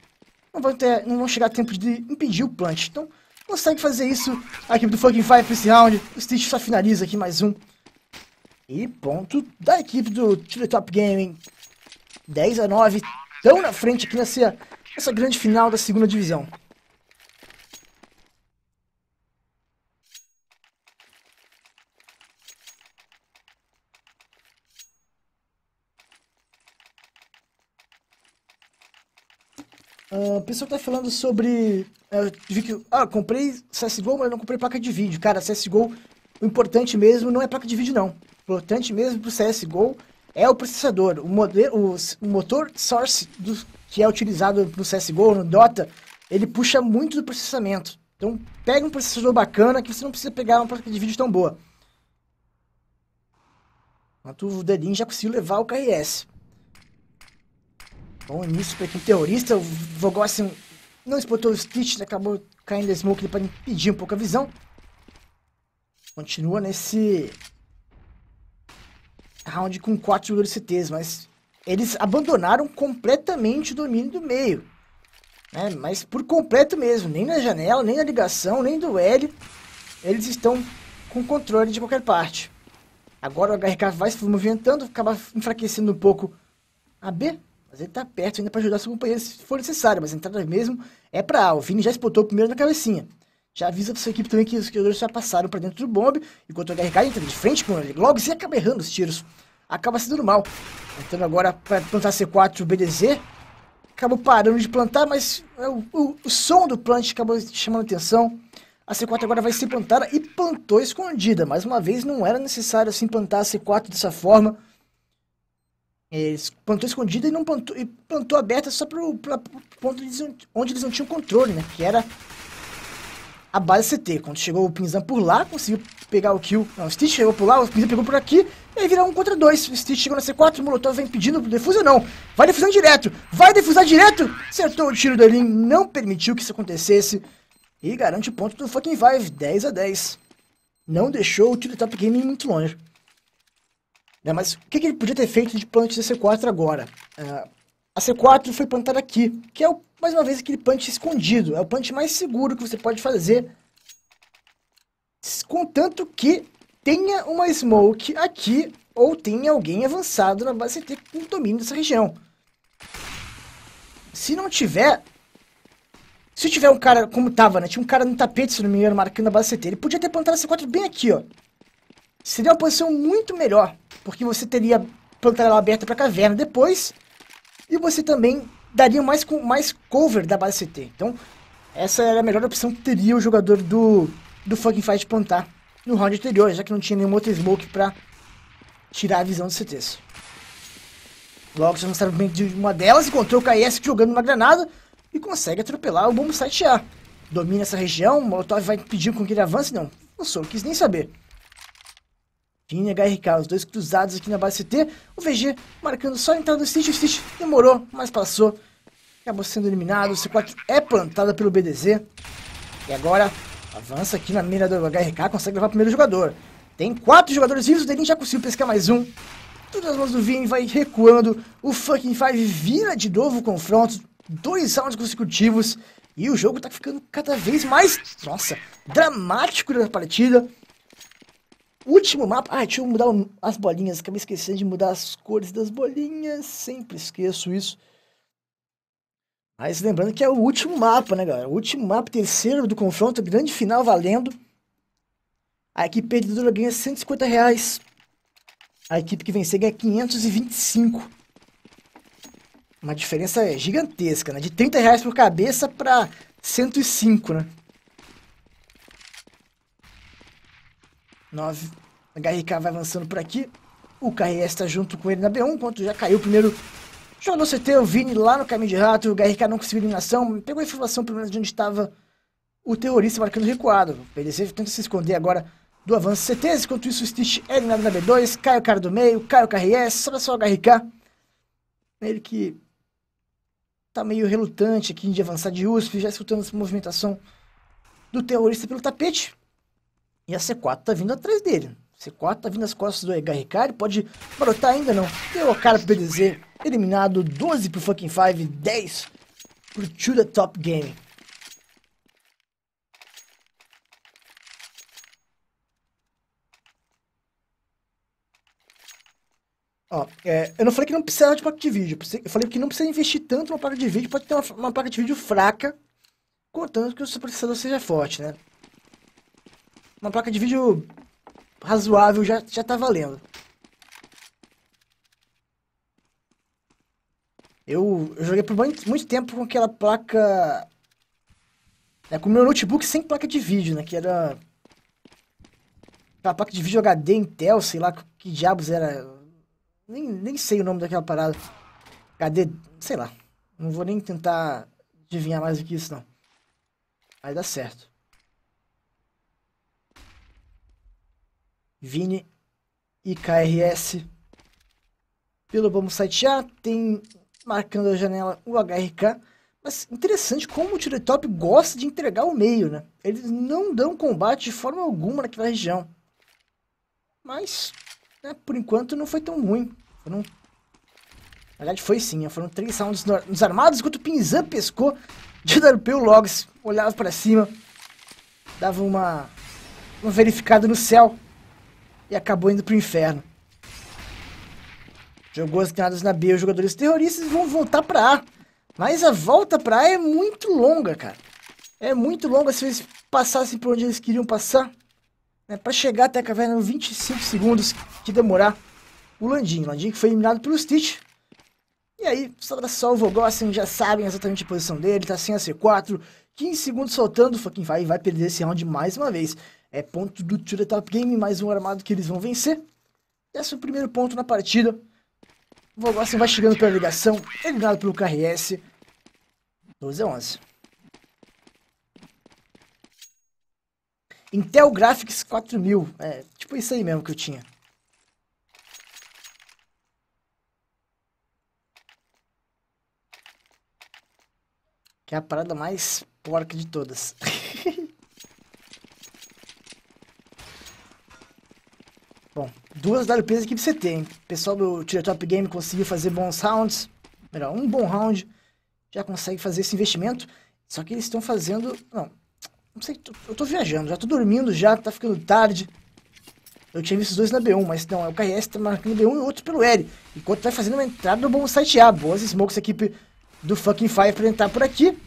Não vão, ter, não vão chegar a tempo de impedir o plant. Então, consegue fazer isso a equipe do Fucking Five pra esse round. O Stitch só finaliza aqui mais um. E ponto da equipe do Top Gaming. 10 a 9, tão na frente aqui nessa, nessa grande final da segunda divisão. Uh, ah, a pessoa tá falando sobre. Uh, ah, comprei CSGO, mas não comprei placa de vídeo. Cara, CSGO, o importante mesmo não é placa de vídeo, não. O importante mesmo pro CSGO é o processador. O, modelo, o, motor source do, que é utilizado no CSGO, no Dota, ele puxa muito do processamento. Então, pega um processador bacana que você não precisa pegar uma placa de vídeo tão boa. Mas o Dedinho já conseguiu levar o KRS bom é início para quem terrorista. O Vogossian não espotou os kits, né? acabou caindo a smoke para impedir um pouco a visão. Continua nesse round com 4 CTs, mas eles abandonaram completamente o domínio do meio. Né? Mas por completo mesmo, nem na janela, nem na ligação, nem do L, eles estão com controle de qualquer parte. Agora o HRK vai se movimentando, acaba enfraquecendo um pouco a B, mas ele tá perto ainda para ajudar seu companheiro se for necessário, mas a entrada mesmo é para A. O Vini já explotou o primeiro na cabecinha. Já avisa pra sua equipe também que os criadores já passaram para dentro do bombe, enquanto o HRK entra de frente com ele. Logo, e acaba errando os tiros. Acaba se dando mal. Entrando agora para plantar C4 o BDZ. Acabou parando de plantar, mas é o, o, o som do plant acabou chamando atenção. A C4 agora vai ser plantada e plantou escondida. Mais uma vez, não era necessário assim plantar a C4 dessa forma. É, plantou escondida e não plantou, e plantou aberta só pro, pra, pro ponto eles, onde eles não tinham controle, né? Que era a base CT. Quando chegou o Pinzan por lá, conseguiu pegar o kill. Não, o Stitch chegou por lá, o Pinzan pegou por aqui, e aí virou um contra dois. O Stitch chegou na C4, o Molotov vem pedindo defusa, não. Vai defusando direto, vai defusar direto. Acertou o tiro do Elin, não permitiu que isso acontecesse. E garante o ponto do fucking Vive, 10 a 10. Não deixou o tiro do Top Game muito longe. Né? Mas o que, que, ele podia ter feito de plant da C4 agora? Uh, a C4 foi plantada aqui, que é, o, mais uma vez, aquele plant escondido. É o plant mais seguro que você pode fazer. Contanto que tenha uma smoke aqui ou tenha alguém avançado na base CT com domínio dessa região. Se não tiver... Se tiver um cara, como tava, né? Tinha um cara no tapete, se não me engano, marcando a base CT. Ele podia ter plantado a C4 bem aqui, ó. Seria uma posição muito melhor, porque você teria ela aberta para a caverna depois, e você também daria mais, mais cover da base CT. Então, essa era a melhor opção que teria o jogador do, do Fucking Fight plantar no round anterior, já que não tinha nenhum outro smoke para tirar a visão do CTs. Logo, já lançaram bem de uma delas, encontrou o KS jogando uma granada e consegue atropelar o bombo site A. Domina essa região, o Molotov vai pedir com que ele avance, não. não sou quis nem saber. Tinha HRK, os dois cruzados aqui na base CT. O VG marcando só a entrada do Stitch. O Stitch demorou, mas passou. Acabou sendo eliminado. O C4 é plantado pelo BDZ. E agora avança aqui na mira do HRK. Consegue levar o primeiro jogador. Tem quatro jogadores vivos. O Delin já conseguiu pescar mais um. Tudo nas mãos do Vini. Vai recuando. O Fucking Five vira de novo o confronto. Dois rounds consecutivos. E o jogo tá ficando cada vez mais, nossa, dramático na partida. Último mapa. Ah, deixa eu mudar as bolinhas. Acabei esquecendo de mudar as cores das bolinhas. Sempre esqueço isso. Mas lembrando que é o último mapa, né, galera? O último mapa, terceiro do confronto, grande final valendo. A equipe perdedora ganha 150 reais. A equipe que vencer ganha 525. Uma diferença gigantesca, né? De 30 reais por cabeça para 105, né? 9. HRK vai avançando por aqui. O KRS está junto com ele na B1, enquanto já caiu o primeiro. no CT, o Vini lá no caminho de rato. O HRK não conseguiu eliminação. Pegou a informação pelo menos de onde estava o terrorista marcando recuado. O PDC tenta se esconder agora do avanço CT, Enquanto isso, o Stitch é eliminado na B2. Cai o cara do meio, cai o KRS. Sobra só o HRK. Ele que tá meio relutante aqui de avançar de USP, já escutando essa movimentação do terrorista pelo tapete. E a C4 tá vindo atrás dele. C4 tá vindo nas costas do HRK, ele pode brotar ainda não. Deu o cara pro BDZ, eliminado 12 pro Fucking 5, 10 pro To The Top Game. Ó, é, eu não falei que não precisava de placa de vídeo, eu falei que não precisa investir tanto numa placa de vídeo, pode ter uma, uma placa de vídeo fraca, contanto que o seu processador seja forte, né? uma placa de vídeo razoável já, já tá valendo. Eu, eu joguei por muito, muito tempo com aquela placa. Né, com meu notebook sem placa de vídeo, né? Que era. Aquela placa de vídeo HD Intel, sei lá que diabos era. Nem, nem sei o nome daquela parada. HD, sei lá. Não vou nem tentar adivinhar mais do que isso, não. Vai dar certo. Vini e KRS. Pelo vamos sitear, tem marcando a janela o HRK. Mas interessante como o Tiretop gosta de entregar o meio, né? Eles não dão combate de forma alguma naquela região. Mas, né, por enquanto não foi tão ruim. Foram... Na verdade foi sim, né? foram três rounds nos armados, enquanto o Pinzan pescou de WP o Logs. Olhava para cima, dava uma, uma verificada no céu e acabou indo pro inferno. Jogou as granadas na B, os jogadores terroristas vão voltar pra A. Mas a volta pra A é muito longa, cara. É muito longa se eles passassem por onde eles queriam passar. Né, para chegar até a caverna 25 segundos que demorar o Landinho. Landinho que foi eliminado pelo Stitch. E aí, sobra só o Vogossen, assim, já sabem exatamente a posição dele, tá sem a C4, 15 segundos soltando, o Fucking vai, vai perder esse round mais uma vez. É ponto do Tira Top Game, mais um armado que eles vão vencer. Esse é o primeiro ponto na partida. O Vogossen vai chegando pela ligação, eliminado pelo KRS. 12 a 11. Intel Graphics 4000. É, tipo isso aí mesmo que eu tinha. Que é a parada mais porca de todas. duas WPs aqui pra você ter, hein? O pessoal do Tira Top Game conseguiu fazer bons rounds. Melhor, um bom round já consegue fazer esse investimento. Só que eles estão fazendo. Não, não sei, eu tô viajando, já tô dormindo já, tá ficando tarde. Eu tinha visto os dois na B1, mas não, é o KS tá marcando B1 e outro pelo L. Enquanto vai tá fazendo uma entrada no bom site A. Boas smokes, equipe do Fucking Five pra entrar por aqui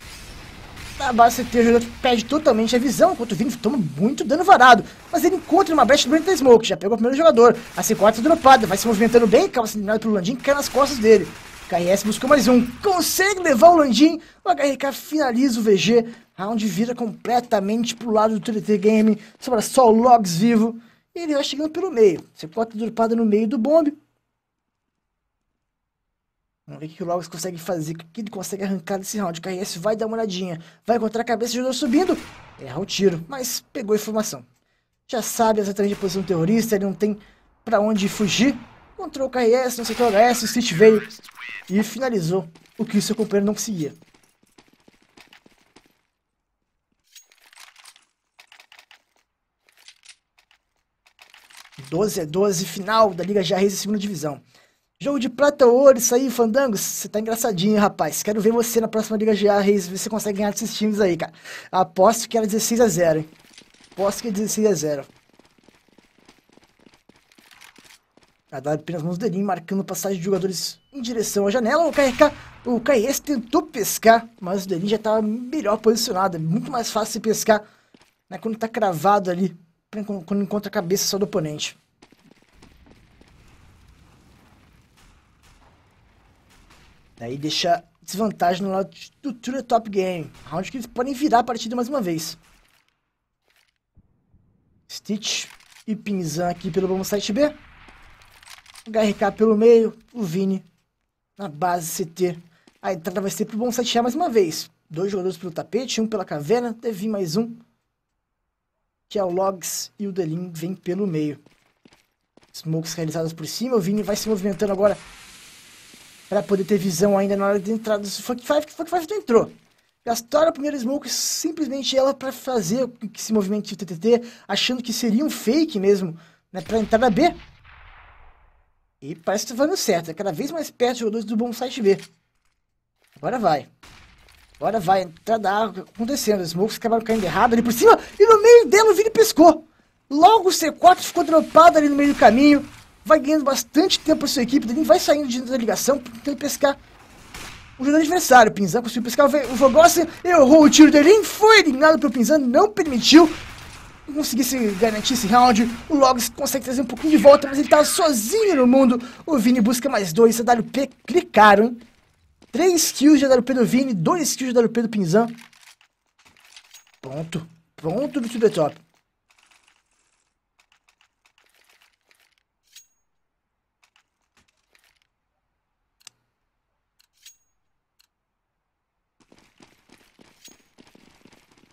a base CT, o jogador perde totalmente a visão, enquanto o Vini toma muito dano varado. Mas ele encontra uma brecha durante a Smoke, já pegou o primeiro jogador. A C4 está dropada, vai se movimentando bem, acaba sendo eliminado pelo Landim, que cai nas costas dele. KRS buscou mais um, consegue levar o Landim, o HRK finaliza o VG, round vira completamente pro lado do TDT Game, sobra só o Logs vivo, e ele vai chegando pelo meio, C4 tá dropada no meio do bombe, Vamos ver o que o Logos consegue fazer, o que ele consegue arrancar desse round. O KRS vai dar uma olhadinha, vai encontrar a cabeça de jogador subindo, erra o tiro, mas pegou a informação. Já sabe exatamente a posição do terrorista, ele não tem para onde fugir. Encontrou o KRS no setor HS, o Street veio e finalizou o que seu companheiro não conseguia. Doze é 12, final da Liga Jarris, segunda divisão. Jogo de prata, ouro, isso aí, Fandango. Você tá engraçadinho, rapaz. Quero ver você na próxima Liga GA, Reis. Ver se você consegue ganhar desses times aí, cara. Aposto que era 16 a 0, hein? Aposto que é 16 a 0. Haddad apenas mãos delinho, marcando passagem de jogadores em direção à janela. O KRK, o KS tentou pescar, mas o Delinho já estava melhor posicionado. É muito mais fácil pescar né, quando está cravado ali, quando encontra a cabeça só do oponente. Daí deixa desvantagem no lado do True Top Game, round que eles podem virar a partida mais uma vez. Stitch e Pinzan aqui pelo bom site B. HRK pelo meio, o Vini na base CT. A entrada vai ser pro bom site A mais uma vez. Dois jogadores pelo tapete, um pela caverna, deve vir mais um. Que é o Logs e o Delin vem pelo meio. Smokes realizadas por cima, o Vini vai se movimentando agora para poder ter visão ainda na hora de entrar do Funk Five, que o Funk Five não entrou. Gastaram a primeiro smoke simplesmente ela para fazer esse movimento de TTT, achando que seria um fake mesmo, né, para entrar na B. E parece que tá dando certo, é cada vez mais perto dos jogadores do bom site B. Agora vai. Agora vai, entrada A acontecendo, os smokes acabaram caindo errado ali por cima, e no meio dela o Vini pescou. Logo o C4 ficou dropado ali no meio do caminho, vai ganhando bastante tempo para sua equipe, ele vai saindo de da ligação, que pescar o jogador adversário. O Pinzan conseguiu pescar o Vogossen, errou o tiro dele, foi eliminado pelo Pinzan, não permitiu conseguir garantir esse round. O Logs consegue trazer um pouquinho de volta, mas ele tá sozinho no mundo. O Vini busca mais dois, WP clicaram. três kills de AWP do Vini, dois kills de AWP do Pinzan. Pronto, pronto, Vitor Top.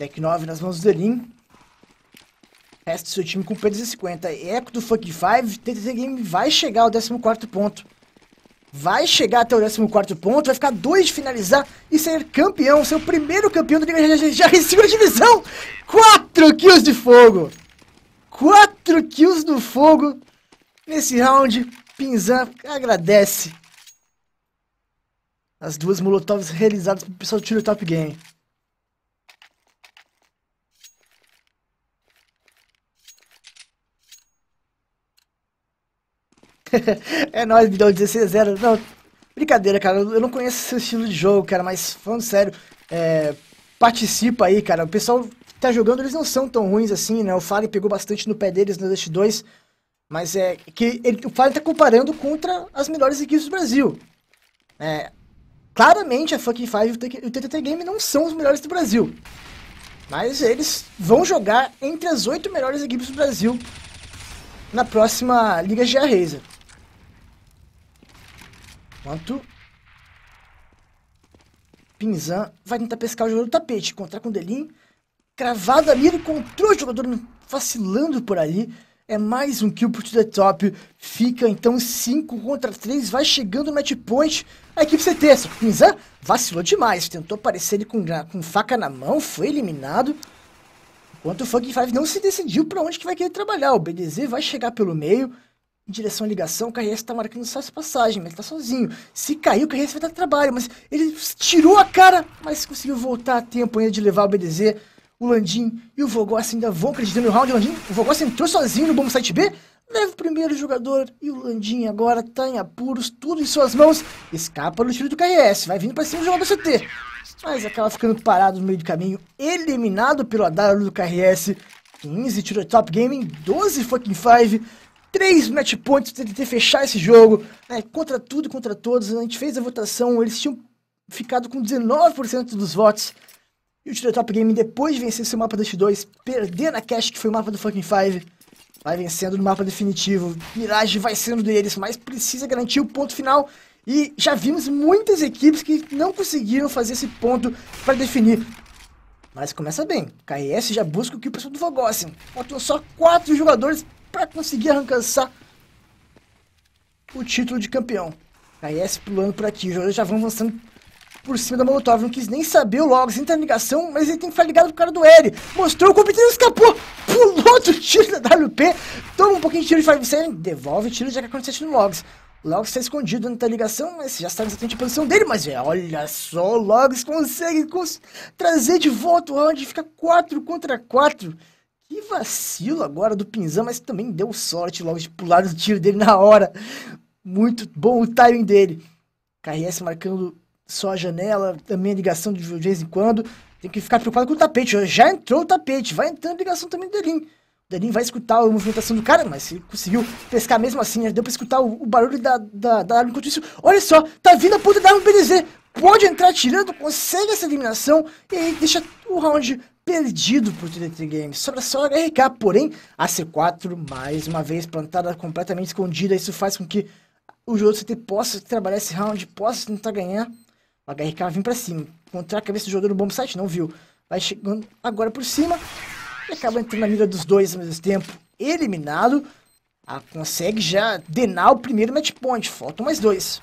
Tech 9 nas mãos do Delin. Resta seu time com P250. Eco do Funk 5. TTT Game vai chegar ao 14 ponto. Vai chegar até o 14 ponto. Vai ficar dois de finalizar e ser campeão. Seu primeiro campeão da Liga já em segunda divisão. 4 kills de fogo. 4 kills do fogo. Nesse round, Pinzan agradece as duas molotovs realizadas pelo pessoal do Tiro Top Game. é nóis, Bidão 16 0 Não, brincadeira, cara. Eu não conheço seu estilo de jogo, cara, mas falando sério, é, participa aí, cara. O pessoal tá jogando, eles não são tão ruins assim, né? O Fallen pegou bastante no pé deles no Dust 2. Mas é que ele, o Fallen tá comparando contra as melhores equipes do Brasil. É, claramente a Fucking Five e o TTT Game não são os melhores do Brasil. Mas eles vão jogar entre as oito melhores equipes do Brasil na próxima Liga GA Razer. Enquanto Pinzan vai tentar pescar o jogador do tapete, encontrar com o Delin. Cravado ali, ele encontrou o jogador vacilando por ali. É mais um kill pro to the top. Fica então 5 contra 3. Vai chegando o match point. A equipe CT. Só que Pinzan vacilou demais. Tentou aparecer ele com, com faca na mão. Foi eliminado. Enquanto o Funk 5 não se decidiu para onde que vai querer trabalhar. O BDZ vai chegar pelo meio direção à ligação, o KRS está marcando só essa passagem, mas ele está sozinho. Se cair, o KRS vai dar trabalho, mas ele tirou a cara, mas conseguiu voltar a tempo ainda de levar o BDZ. O Landim e o Vogoss ainda vão acreditando no round. O, Landim, o Vogoss entrou sozinho no bom site B, leva o primeiro jogador e o Landim agora está em apuros, tudo em suas mãos. Escapa do tiro do KRS, vai vindo para cima do jogador CT. Mas acaba ficando parado no meio do caminho, eliminado pelo AW do KRS. 15 tiro Top Gaming, 12 fucking 5 três match points para tentar fechar esse jogo, né? contra tudo e contra todos. A gente fez a votação, eles tinham ficado com 19% dos votos. E o Tira Top Game, depois de vencer seu mapa Dust 2, perdendo a cash que foi o mapa do Fucking Five, vai vencendo no mapa definitivo. Mirage vai sendo deles, mas precisa garantir o ponto final. E já vimos muitas equipes que não conseguiram fazer esse ponto para definir. Mas começa bem. KRS já busca o que o pessoal do Vogossen. Faltam só quatro jogadores para conseguir alcançar o título de campeão. Aí S pulando por aqui, os jogadores já vão avançando por cima da Molotov. Não quis nem saber o Logs, entra na ligação, mas ele tem que ficar ligado pro cara do L. Mostrou, o competidor escapou, pulou do tiro da WP, toma um pouquinho de tiro e Five você devolve o tiro já que acontece no Logs. O Logs está escondido na ligação, mas já sabe exatamente a posição dele, mas é, olha só, o Logs consegue cons trazer de volta o round, fica 4 contra 4. Que vacilo agora do Pinzão, mas também deu sorte logo de pular o tiro dele na hora. Muito bom o timing dele. KRS marcando só a janela, também a ligação de vez em quando. Tem que ficar preocupado com o tapete. Já entrou o tapete, vai entrando a ligação também do Delin. O Delin vai escutar a movimentação do cara, mas ele conseguiu pescar mesmo assim. Né? Deu pra escutar o, o barulho da, da, da arma. Enquanto isso, olha só, tá vindo a puta da arma BDZ. Pode entrar tirando, consegue essa eliminação e aí deixa o round perdido para o 33 Games. Só a RK, porém, a C4, mais uma vez, plantada completamente escondida. Isso faz com que o jogo CT possa trabalhar esse round, possa tentar ganhar. O HRK vem para cima. Contra a cabeça do jogador no bom site, não viu. Vai chegando agora por cima. E acaba entrando na mira dos dois ao mesmo tempo. Eliminado. Ah, consegue já denar o primeiro match point. Faltam mais dois.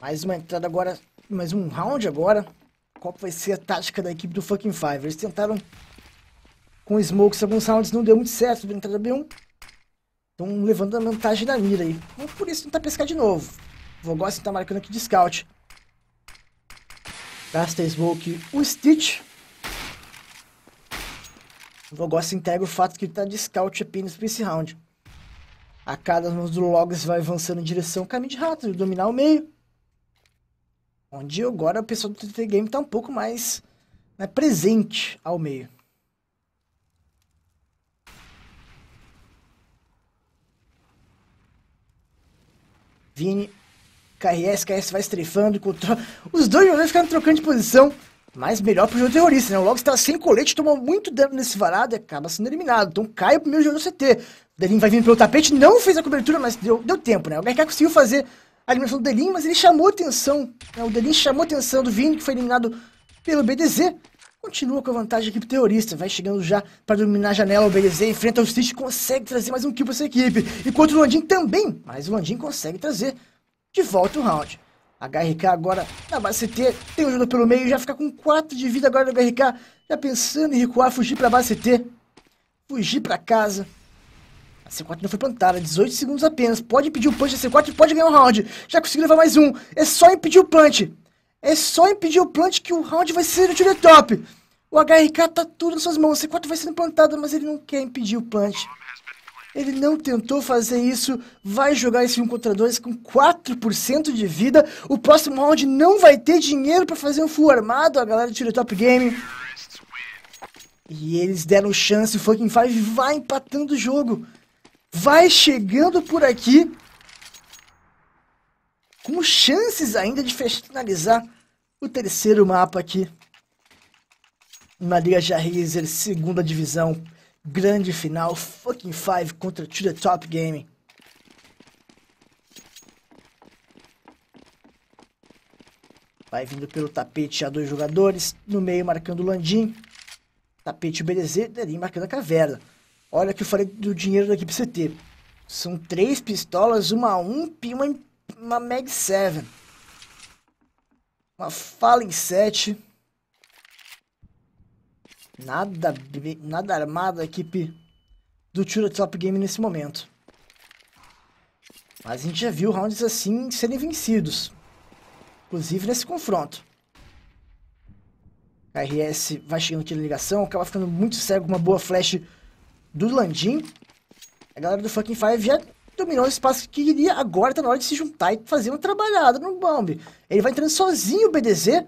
Mais uma entrada agora, mais um round agora. Qual vai ser a tática da equipe do Fucking Five? Eles tentaram com smokes alguns rounds, não deu muito certo. Entrada B1. Estão levando a vantagem da mira aí. Vamos por isso tentar pescar de novo. Vogossen tá marcando aqui de scout. Gasta smoke o Stitch. Vogossen entrega o fato que ele tá de scout apenas para esse round. A cada um do Logs vai avançando em direção ao caminho de rato, dominar o meio. Onde agora o pessoal do TT Game está um pouco mais né, presente ao meio. Vini, KRS, KRS vai estrefando, controla. Os dois jogadores ficaram trocando de posição. Mas melhor pro jogo terrorista, né? O Logos tá sem colete, tomou muito dano nesse varado e acaba sendo eliminado. Então cai o primeiro jogador CT. Devin vai vindo pelo tapete, não fez a cobertura, mas deu, deu tempo, né? O GK conseguiu fazer a eliminação do Delin, mas ele chamou atenção. Né? O Delin chamou atenção do Vini, que foi eliminado pelo BDZ. Continua com a vantagem da equipe terrorista, vai chegando já para dominar a janela. O BDZ enfrenta o Stitch, consegue trazer mais um kill para essa equipe. Enquanto o Landim também, mas o Landim consegue trazer de volta o round. HRK agora na base CT tem um jogador pelo meio, já fica com 4 de vida agora no HRK, já pensando em recuar, fugir para a base CT, fugir para casa. C4 não foi plantada, 18 segundos apenas. Pode impedir o punch da C4 e pode ganhar um round. Já conseguiu levar mais um. É só impedir o punch. É só impedir o punch que o round vai ser no tiro top. O HRK tá tudo nas suas mãos. C4 vai sendo plantada, mas ele não quer impedir o punch. Ele não tentou fazer isso. Vai jogar esse 1 contra 2 com 4% de vida. O próximo round não vai ter dinheiro para fazer um full armado. A galera do Tiro Top Game. E eles deram chance. O Fucking Five vai empatando o jogo vai chegando por aqui com chances ainda de finalizar o terceiro mapa aqui na Liga Jarrizer, segunda divisão, grande final, fucking five contra To The Top Game. Vai vindo pelo tapete já dois jogadores, no meio marcando o Landim, tapete o BDZ, Derim marcando a caverna. Olha que eu falei do dinheiro da equipe CT. São três pistolas, uma UMP e uma, uma Mag 7. Uma Fallen 7. Nada, nada armado a equipe do Turotop Top Game nesse momento. Mas a gente já viu rounds assim serem vencidos. Inclusive nesse confronto. A RS vai chegando aqui na ligação, acaba ficando muito cego com uma boa flash do Landim, a galera do Fucking Five já dominou o espaço que queria. Agora tá na hora de se juntar e fazer uma trabalhada no Bomb. Ele vai entrando sozinho o BDZ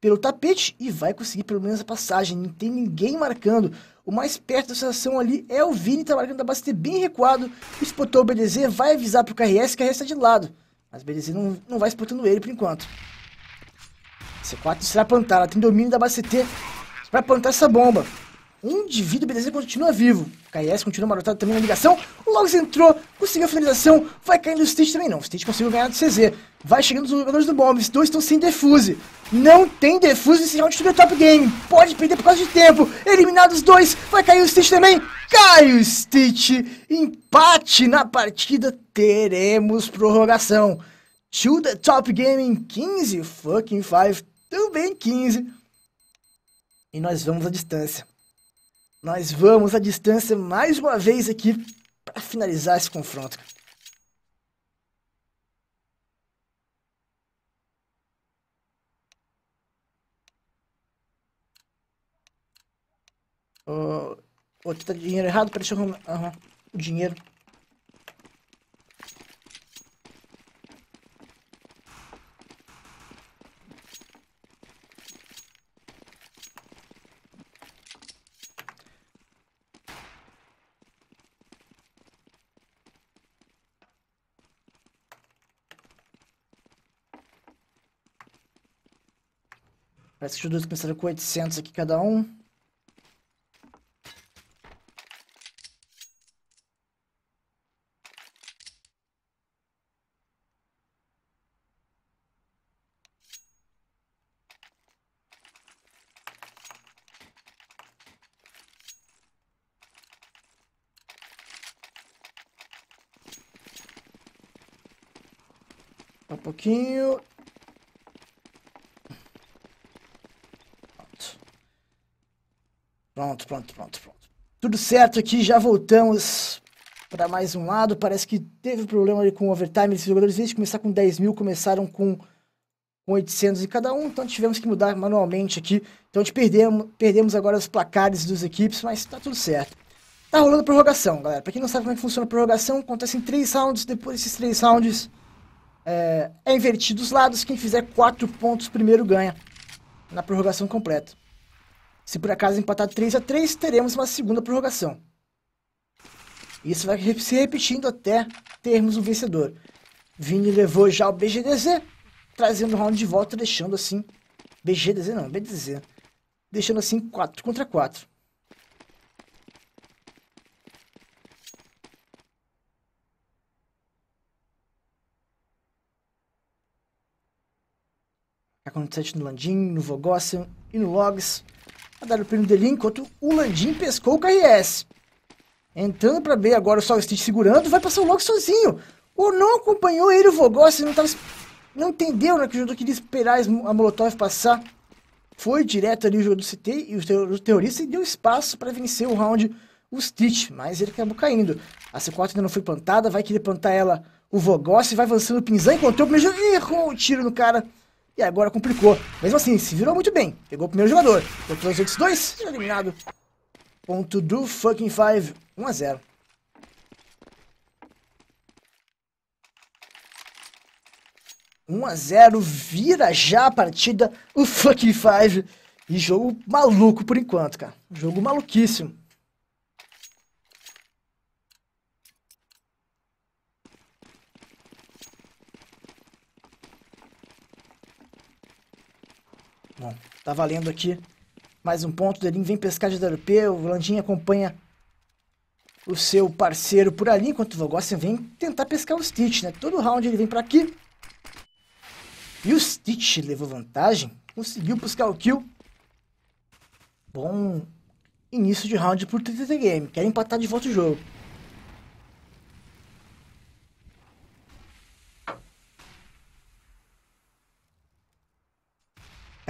pelo tapete e vai conseguir pelo menos a passagem. Não tem ninguém marcando. O mais perto da situação ali é o Vini, tá marcando a base bem recuado. Espotou o BDZ, vai avisar pro KRS, que KRS tá de lado. Mas o BDZ não, não vai espotando ele por enquanto. C4 será plantada, tem domínio da base CT para plantar essa bomba indivíduo BDZ continua vivo. KS continua marotado também na ligação. O Logs entrou, conseguiu a finalização. Vai caindo o Stitch também não. O Stitch conseguiu ganhar do CZ. Vai chegando os jogadores do Bomb. Os dois estão sem defuse. Não tem defuse nesse round do Top Game. Pode perder por causa de tempo. Eliminados os dois. Vai cair o Stitch também. Cai o Stitch. Empate na partida. Teremos prorrogação. To the Top Game 15. Fucking 5. Também 15. E nós vamos à distância. Nós vamos à distância mais uma vez aqui para finalizar esse confronto. Oh, vou tentar dinheiro errado pareceu eu arrumar o dinheiro. Parece que os dois começaram com 800 aqui cada um. pouquinho. Pronto, pronto, pronto, pronto. Tudo certo aqui, já voltamos para mais um lado. Parece que teve problema ali com o overtime. Esses jogadores, de começar com 10 mil, começaram com, 800 e cada um. Então tivemos que mudar manualmente aqui. Então gente perdemos, perdemos agora os placares dos equipes, mas tá tudo certo. Tá rolando prorrogação, galera. Pra quem não sabe como é que funciona a prorrogação, acontece em três rounds. Depois desses três rounds, é, é invertido os lados. Quem fizer quatro pontos primeiro ganha na prorrogação completa. Se por acaso empatar 3 a 3 teremos uma segunda prorrogação. Isso vai se repetindo até termos um vencedor. Vini levou já o BGDZ, trazendo o round de volta, deixando assim... BGDZ não, BDZ. Deixando assim 4 contra 4. K47 no Landim, no Vogossian e no Logs dar o prêmio dele enquanto o Landim pescou o KRS. Entrando para B agora o Sol Stitch segurando, vai passar o sozinho. O não acompanhou ele, o Vogossi não tava, não entendeu, né, que o jogador queria esperar a Molotov passar. Foi direto ali o jogo do CT e o terrorista deu espaço para vencer o round o Stitch, mas ele acabou caindo. A C4 ainda não foi plantada, vai querer plantar ela o Vogossi, vai avançando o Pinzan, encontrou o primeiro errou o tiro no cara. E agora complicou. Mesmo assim, se virou muito bem. Pegou o primeiro jogador. Depois os outros dois, eliminado. Ponto do fucking 5, 1 a 0. Um a 0, vira já a partida, o fucking 5 E jogo maluco por enquanto, cara. Jogo maluquíssimo. Bom, tá valendo aqui. Mais um ponto, Delinho vem pescar de WP, o Landinho acompanha o seu parceiro por ali, enquanto o Vogossian vem tentar pescar o Stitch, né? Todo round ele vem para aqui. E o Stitch levou vantagem, conseguiu buscar o kill. Bom início de round por TT Game, quer empatar de volta o jogo.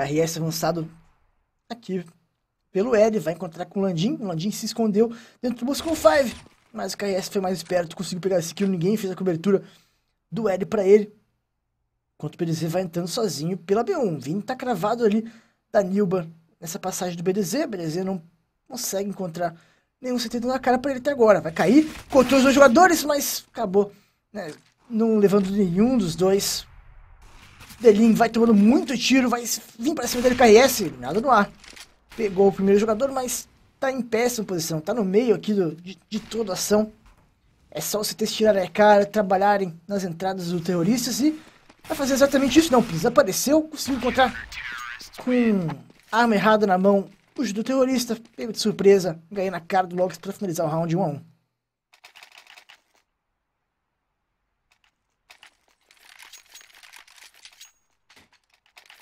RS avançado aqui pelo L, vai encontrar com o Landim. O Landim se escondeu dentro do Moscow 5, mas o KRS foi mais esperto, conseguiu pegar esse kill, ninguém fez a cobertura do L para ele. Enquanto o BDZ vai entrando sozinho pela B1. Vini tá cravado ali da Nilba nessa passagem do BDZ. O BDZ não consegue encontrar nenhum sentido na cara para ele até agora. Vai cair, contra os dois jogadores, mas acabou né, não levando nenhum dos dois. Delin vai tomando muito tiro, vai vir para cima dele, KS, nada no ar. Pegou o primeiro jogador, mas tá em péssima posição, tá no meio aqui do, de, de toda a ação. É só os CTs tirarem a cara, trabalharem nas entradas dos terroristas e vai fazer exatamente isso. Não, Pisa apareceu, conseguiu encontrar com arma errada na mão, o do terrorista, pego de surpresa, ganhei na cara do Locks para finalizar o round 1 a 1.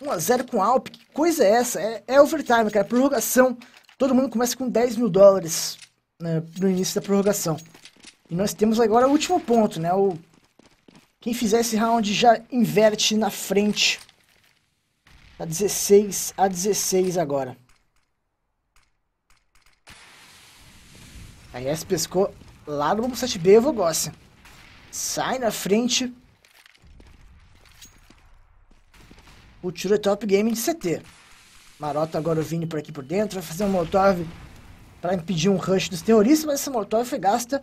1x0 com Alp, que coisa é essa? É, é overtime, cara, prorrogação. Todo mundo começa com 10 mil dólares né, no início da prorrogação. E nós temos agora o último ponto, né? O, quem fizer esse round já inverte na frente. Tá 16 a 16 agora. A IS pescou lá no 7B, eu vou Vogossi. Sai na frente o tiro é top game de CT. Marota agora vindo por aqui por dentro, vai fazer um Molotov para impedir um rush dos terroristas, mas essa Molotov foi gasta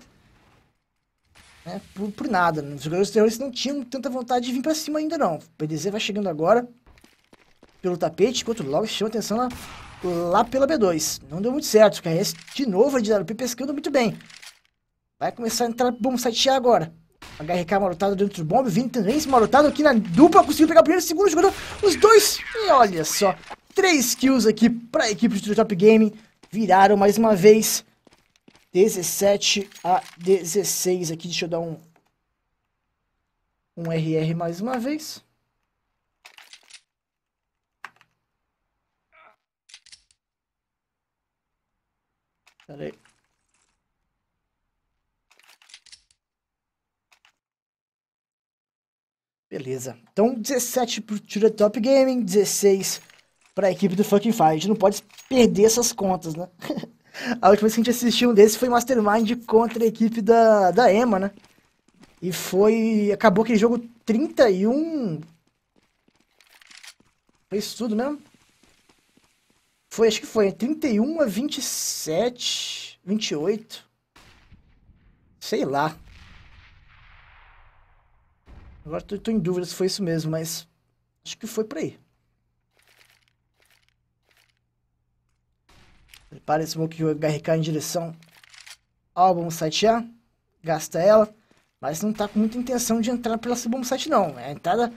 né, por, por, nada. Os jogadores terroristas não tinham tanta vontade de vir para cima ainda não. O PDZ vai chegando agora pelo tapete, enquanto logo chama atenção lá, lá pela B2. Não deu muito certo, o KRS de novo a WP pescando muito bem. Vai começar a entrar, bom, sitear agora. HRK marotado dentro do bombe, também marotado aqui na dupla, conseguiu pegar o primeiro e segundo jogador, os dois, e olha só, três kills aqui para a equipe do Top Game, viraram mais uma vez, 17 a 16 aqui, deixa eu dar um, um RR mais uma vez. Peraí. Beleza. Então, 17 pro Tira Top Gaming, 16 pra equipe do Fucking Fire. A gente não pode perder essas contas, né? a última vez que a gente assistiu um desses foi Mastermind contra a equipe da, da Emma, né? E foi... Acabou aquele jogo 31... Foi isso tudo mesmo? Foi, acho que foi. 31 né? a 27... 28... Sei lá. Agora estou em dúvida se foi isso mesmo, mas acho que foi por aí. Prepara esse Smoke HRK em direção ao bomb site A. Gasta ela. Mas não está com muita intenção de entrar pela bomb site não. A entrada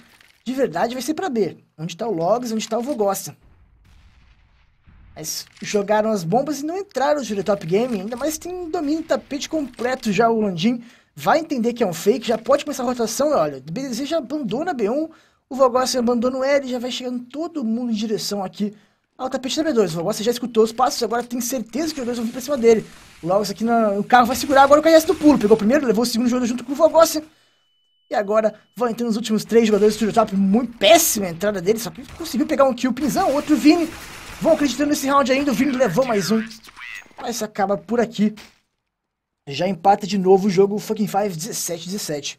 de verdade vai ser para B. Onde está o Logs, onde está o Vogosta. Mas jogaram as bombas e não entraram no Top Game. Ainda mais tem um domínio tapete completo já o Landim vai entender que é um fake, já pode começar a rotação, olha, o BDZ já abandona a B1, o Valgossi abandona o L, já vai chegando todo mundo em direção aqui ao tapete da B2. O Valgossi já escutou os passos, agora tem certeza que os dois vão vir pra cima dele. O Lagos aqui, no o carro vai segurar agora o KS do pulo, pegou o primeiro, levou o segundo jogador junto com o Valgossi. E agora vão entrando os últimos três jogadores do Top. Muito péssima a entrada dele, só que conseguiu pegar um kill, pinzão, outro Vini. Vão acreditando nesse round ainda, o Vini levou mais um. Mas acaba por aqui já empata de novo o jogo fucking 5 17 17.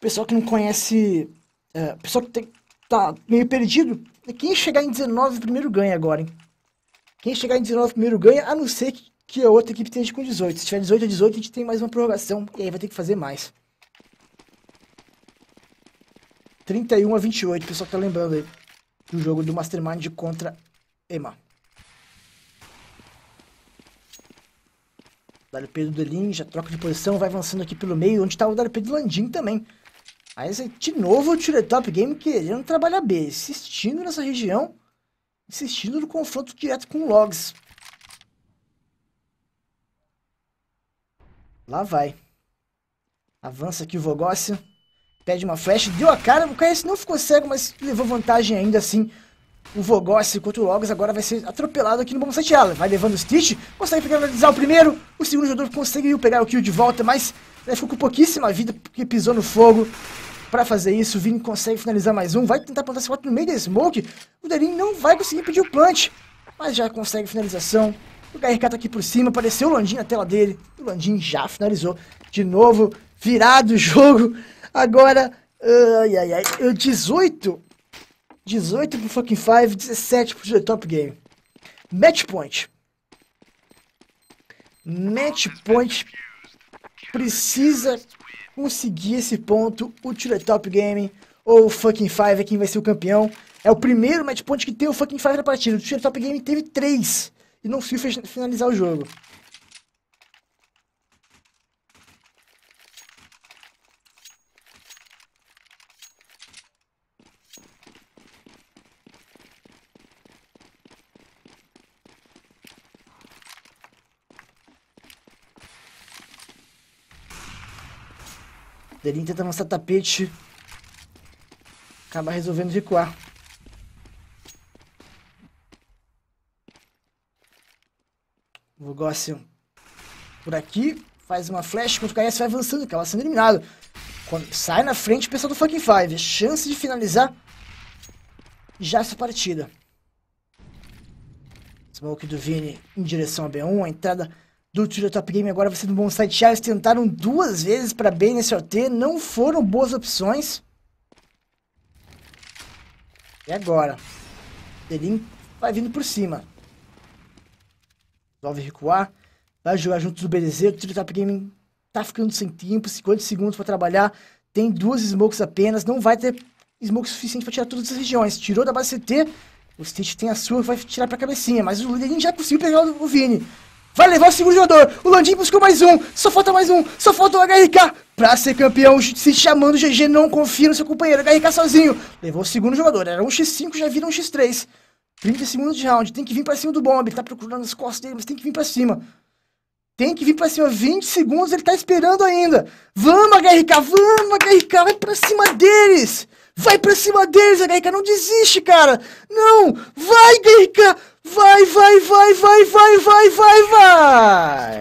Pessoal que não conhece, é, pessoal que tem, tá meio perdido, quem chegar em 19 primeiro ganha agora, hein? Quem chegar em 19 primeiro ganha, a não ser que, que a outra equipe esteja com 18. Se tiver 18 a 18, a gente tem mais uma prorrogação e aí vai ter que fazer mais. 31 a 28, pessoal que tá lembrando aí do jogo do Mastermind contra Ema. Dário do Delin já troca de posição, vai avançando aqui pelo meio, onde estava tá o Dário do Landim também. Aí, de novo, o Tire Top Game querendo trabalhar B, insistindo nessa região, insistindo no confronto direto com o Logs. Lá vai. Avança aqui o Vogócio. Pede uma flash. Deu a cara. O KS não ficou cego, mas levou vantagem ainda assim o vogos contra o Logos agora vai ser atropelado aqui no Bomba Santiago. Vai levando o Stitch, consegue finalizar o primeiro, o segundo jogador conseguiu pegar o kill de volta, mas né, ficou com pouquíssima vida porque pisou no fogo. Pra fazer isso, o Vini consegue finalizar mais um, vai tentar plantar esse no meio da smoke. O Darin não vai conseguir pedir o plant, mas já consegue finalização. O KRK tá aqui por cima, apareceu o landin na tela dele. O landin já finalizou de novo, virado o jogo. Agora, ai ai ai, 18 18 pro fucking 5, 17 pro top game. Match point. Match point precisa conseguir esse ponto. O Top Game ou o fucking 5 é quem vai ser o campeão. É o primeiro match point que tem o fucking 5 na partida. O Top Game teve 3 e não conseguiu finalizar o jogo. Delin tenta lançar tapete. Acaba resolvendo recuar. Vogossi por aqui. Faz uma flash contra o KS, vai avançando, acaba sendo eliminado. Quando sai na frente o pessoal do Fucking Five. Chance de finalizar já essa partida. Smoke do Vini em direção a B1. A entrada do Tira Top Game agora vai ser no Bonsai Charles. Tentaram duas vezes para BNSOT, não foram boas opções. E agora? Delin vai vindo por cima. Resolve recuar. Vai jogar junto do BDZ. O Tiro Top Game tá ficando sem tempo. 50 segundos para trabalhar. Tem duas smokes apenas. Não vai ter smoke suficiente para tirar todas as regiões. Tirou da base CT. O Stitch tem a sua vai tirar para a cabecinha. Mas o Delin já conseguiu pegar o Vini vai levar o segundo jogador. O Landim buscou mais um, só falta mais um, só falta o HRK. Pra ser campeão, se chamando GG, não confia no seu companheiro. HRK sozinho. Levou o segundo jogador, era um x5, já vira um x3. 30 segundos de round, tem que vir pra cima do bomb. Ele tá procurando as costas dele, mas tem que vir pra cima. Tem que vir pra cima, 20 segundos, ele tá esperando ainda. Vamos, HRK, vamos, HRK, vai pra cima deles. Vai pra cima deles, HRK, não desiste, cara. Não, vai, HRK. Vai, vai, vai, vai, vai, vai, vai,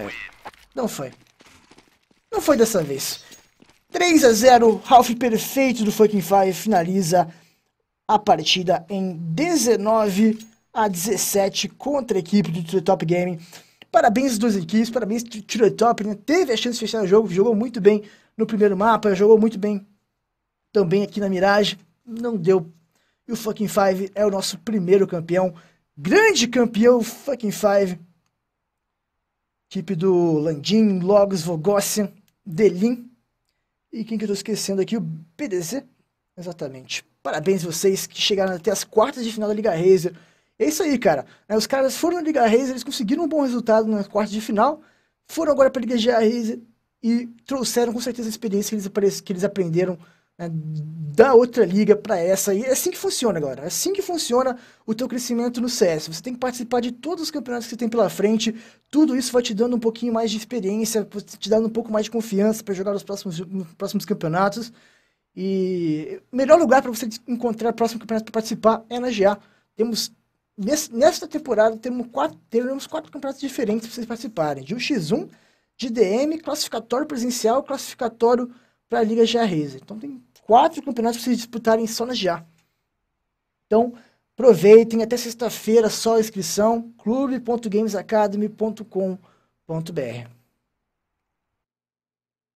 vai! Não foi. Não foi dessa vez. 3 a 0 Ralph perfeito do Fucking Five finaliza a partida em 19 a 17 contra a equipe do Tiro Top Game. Parabéns às duas equipes, parabéns Tiro Top, né? teve a chance de fechar o jogo, jogou muito bem no primeiro mapa, jogou muito bem também aqui na Mirage, não deu. E o Fucking Five é o nosso primeiro campeão grande campeão fucking five. Equipe do Landim, Logos, Vogossian, Delin. E quem que eu tô esquecendo aqui? O PDZ. Exatamente. Parabéns vocês que chegaram até as quartas de final da Liga Razer. É isso aí, cara. É, os caras foram na Liga Razer, eles conseguiram um bom resultado nas quartas de final. Foram agora para a Liga GA Razer e trouxeram com certeza a experiência que eles, que eles aprenderam né, da outra liga para essa. E é assim que funciona, galera. É assim que funciona o teu crescimento no CS. Você tem que participar de todos os campeonatos que você tem pela frente. Tudo isso vai te dando um pouquinho mais de experiência, te dando um pouco mais de confiança para jogar nos próximos, nos próximos campeonatos. E melhor lugar para você encontrar o próximo campeonato para participar é na GA. Temos nesta temporada temos quatro, teremos quatro campeonatos diferentes para vocês participarem. De um X1, de DM, classificatório presencial, classificatório para a Liga Jarreza. Então tem quatro campeonatos para vocês disputarem só na GA. Então, aproveitem até sexta-feira só a inscrição clube.gamesacademy.com.br.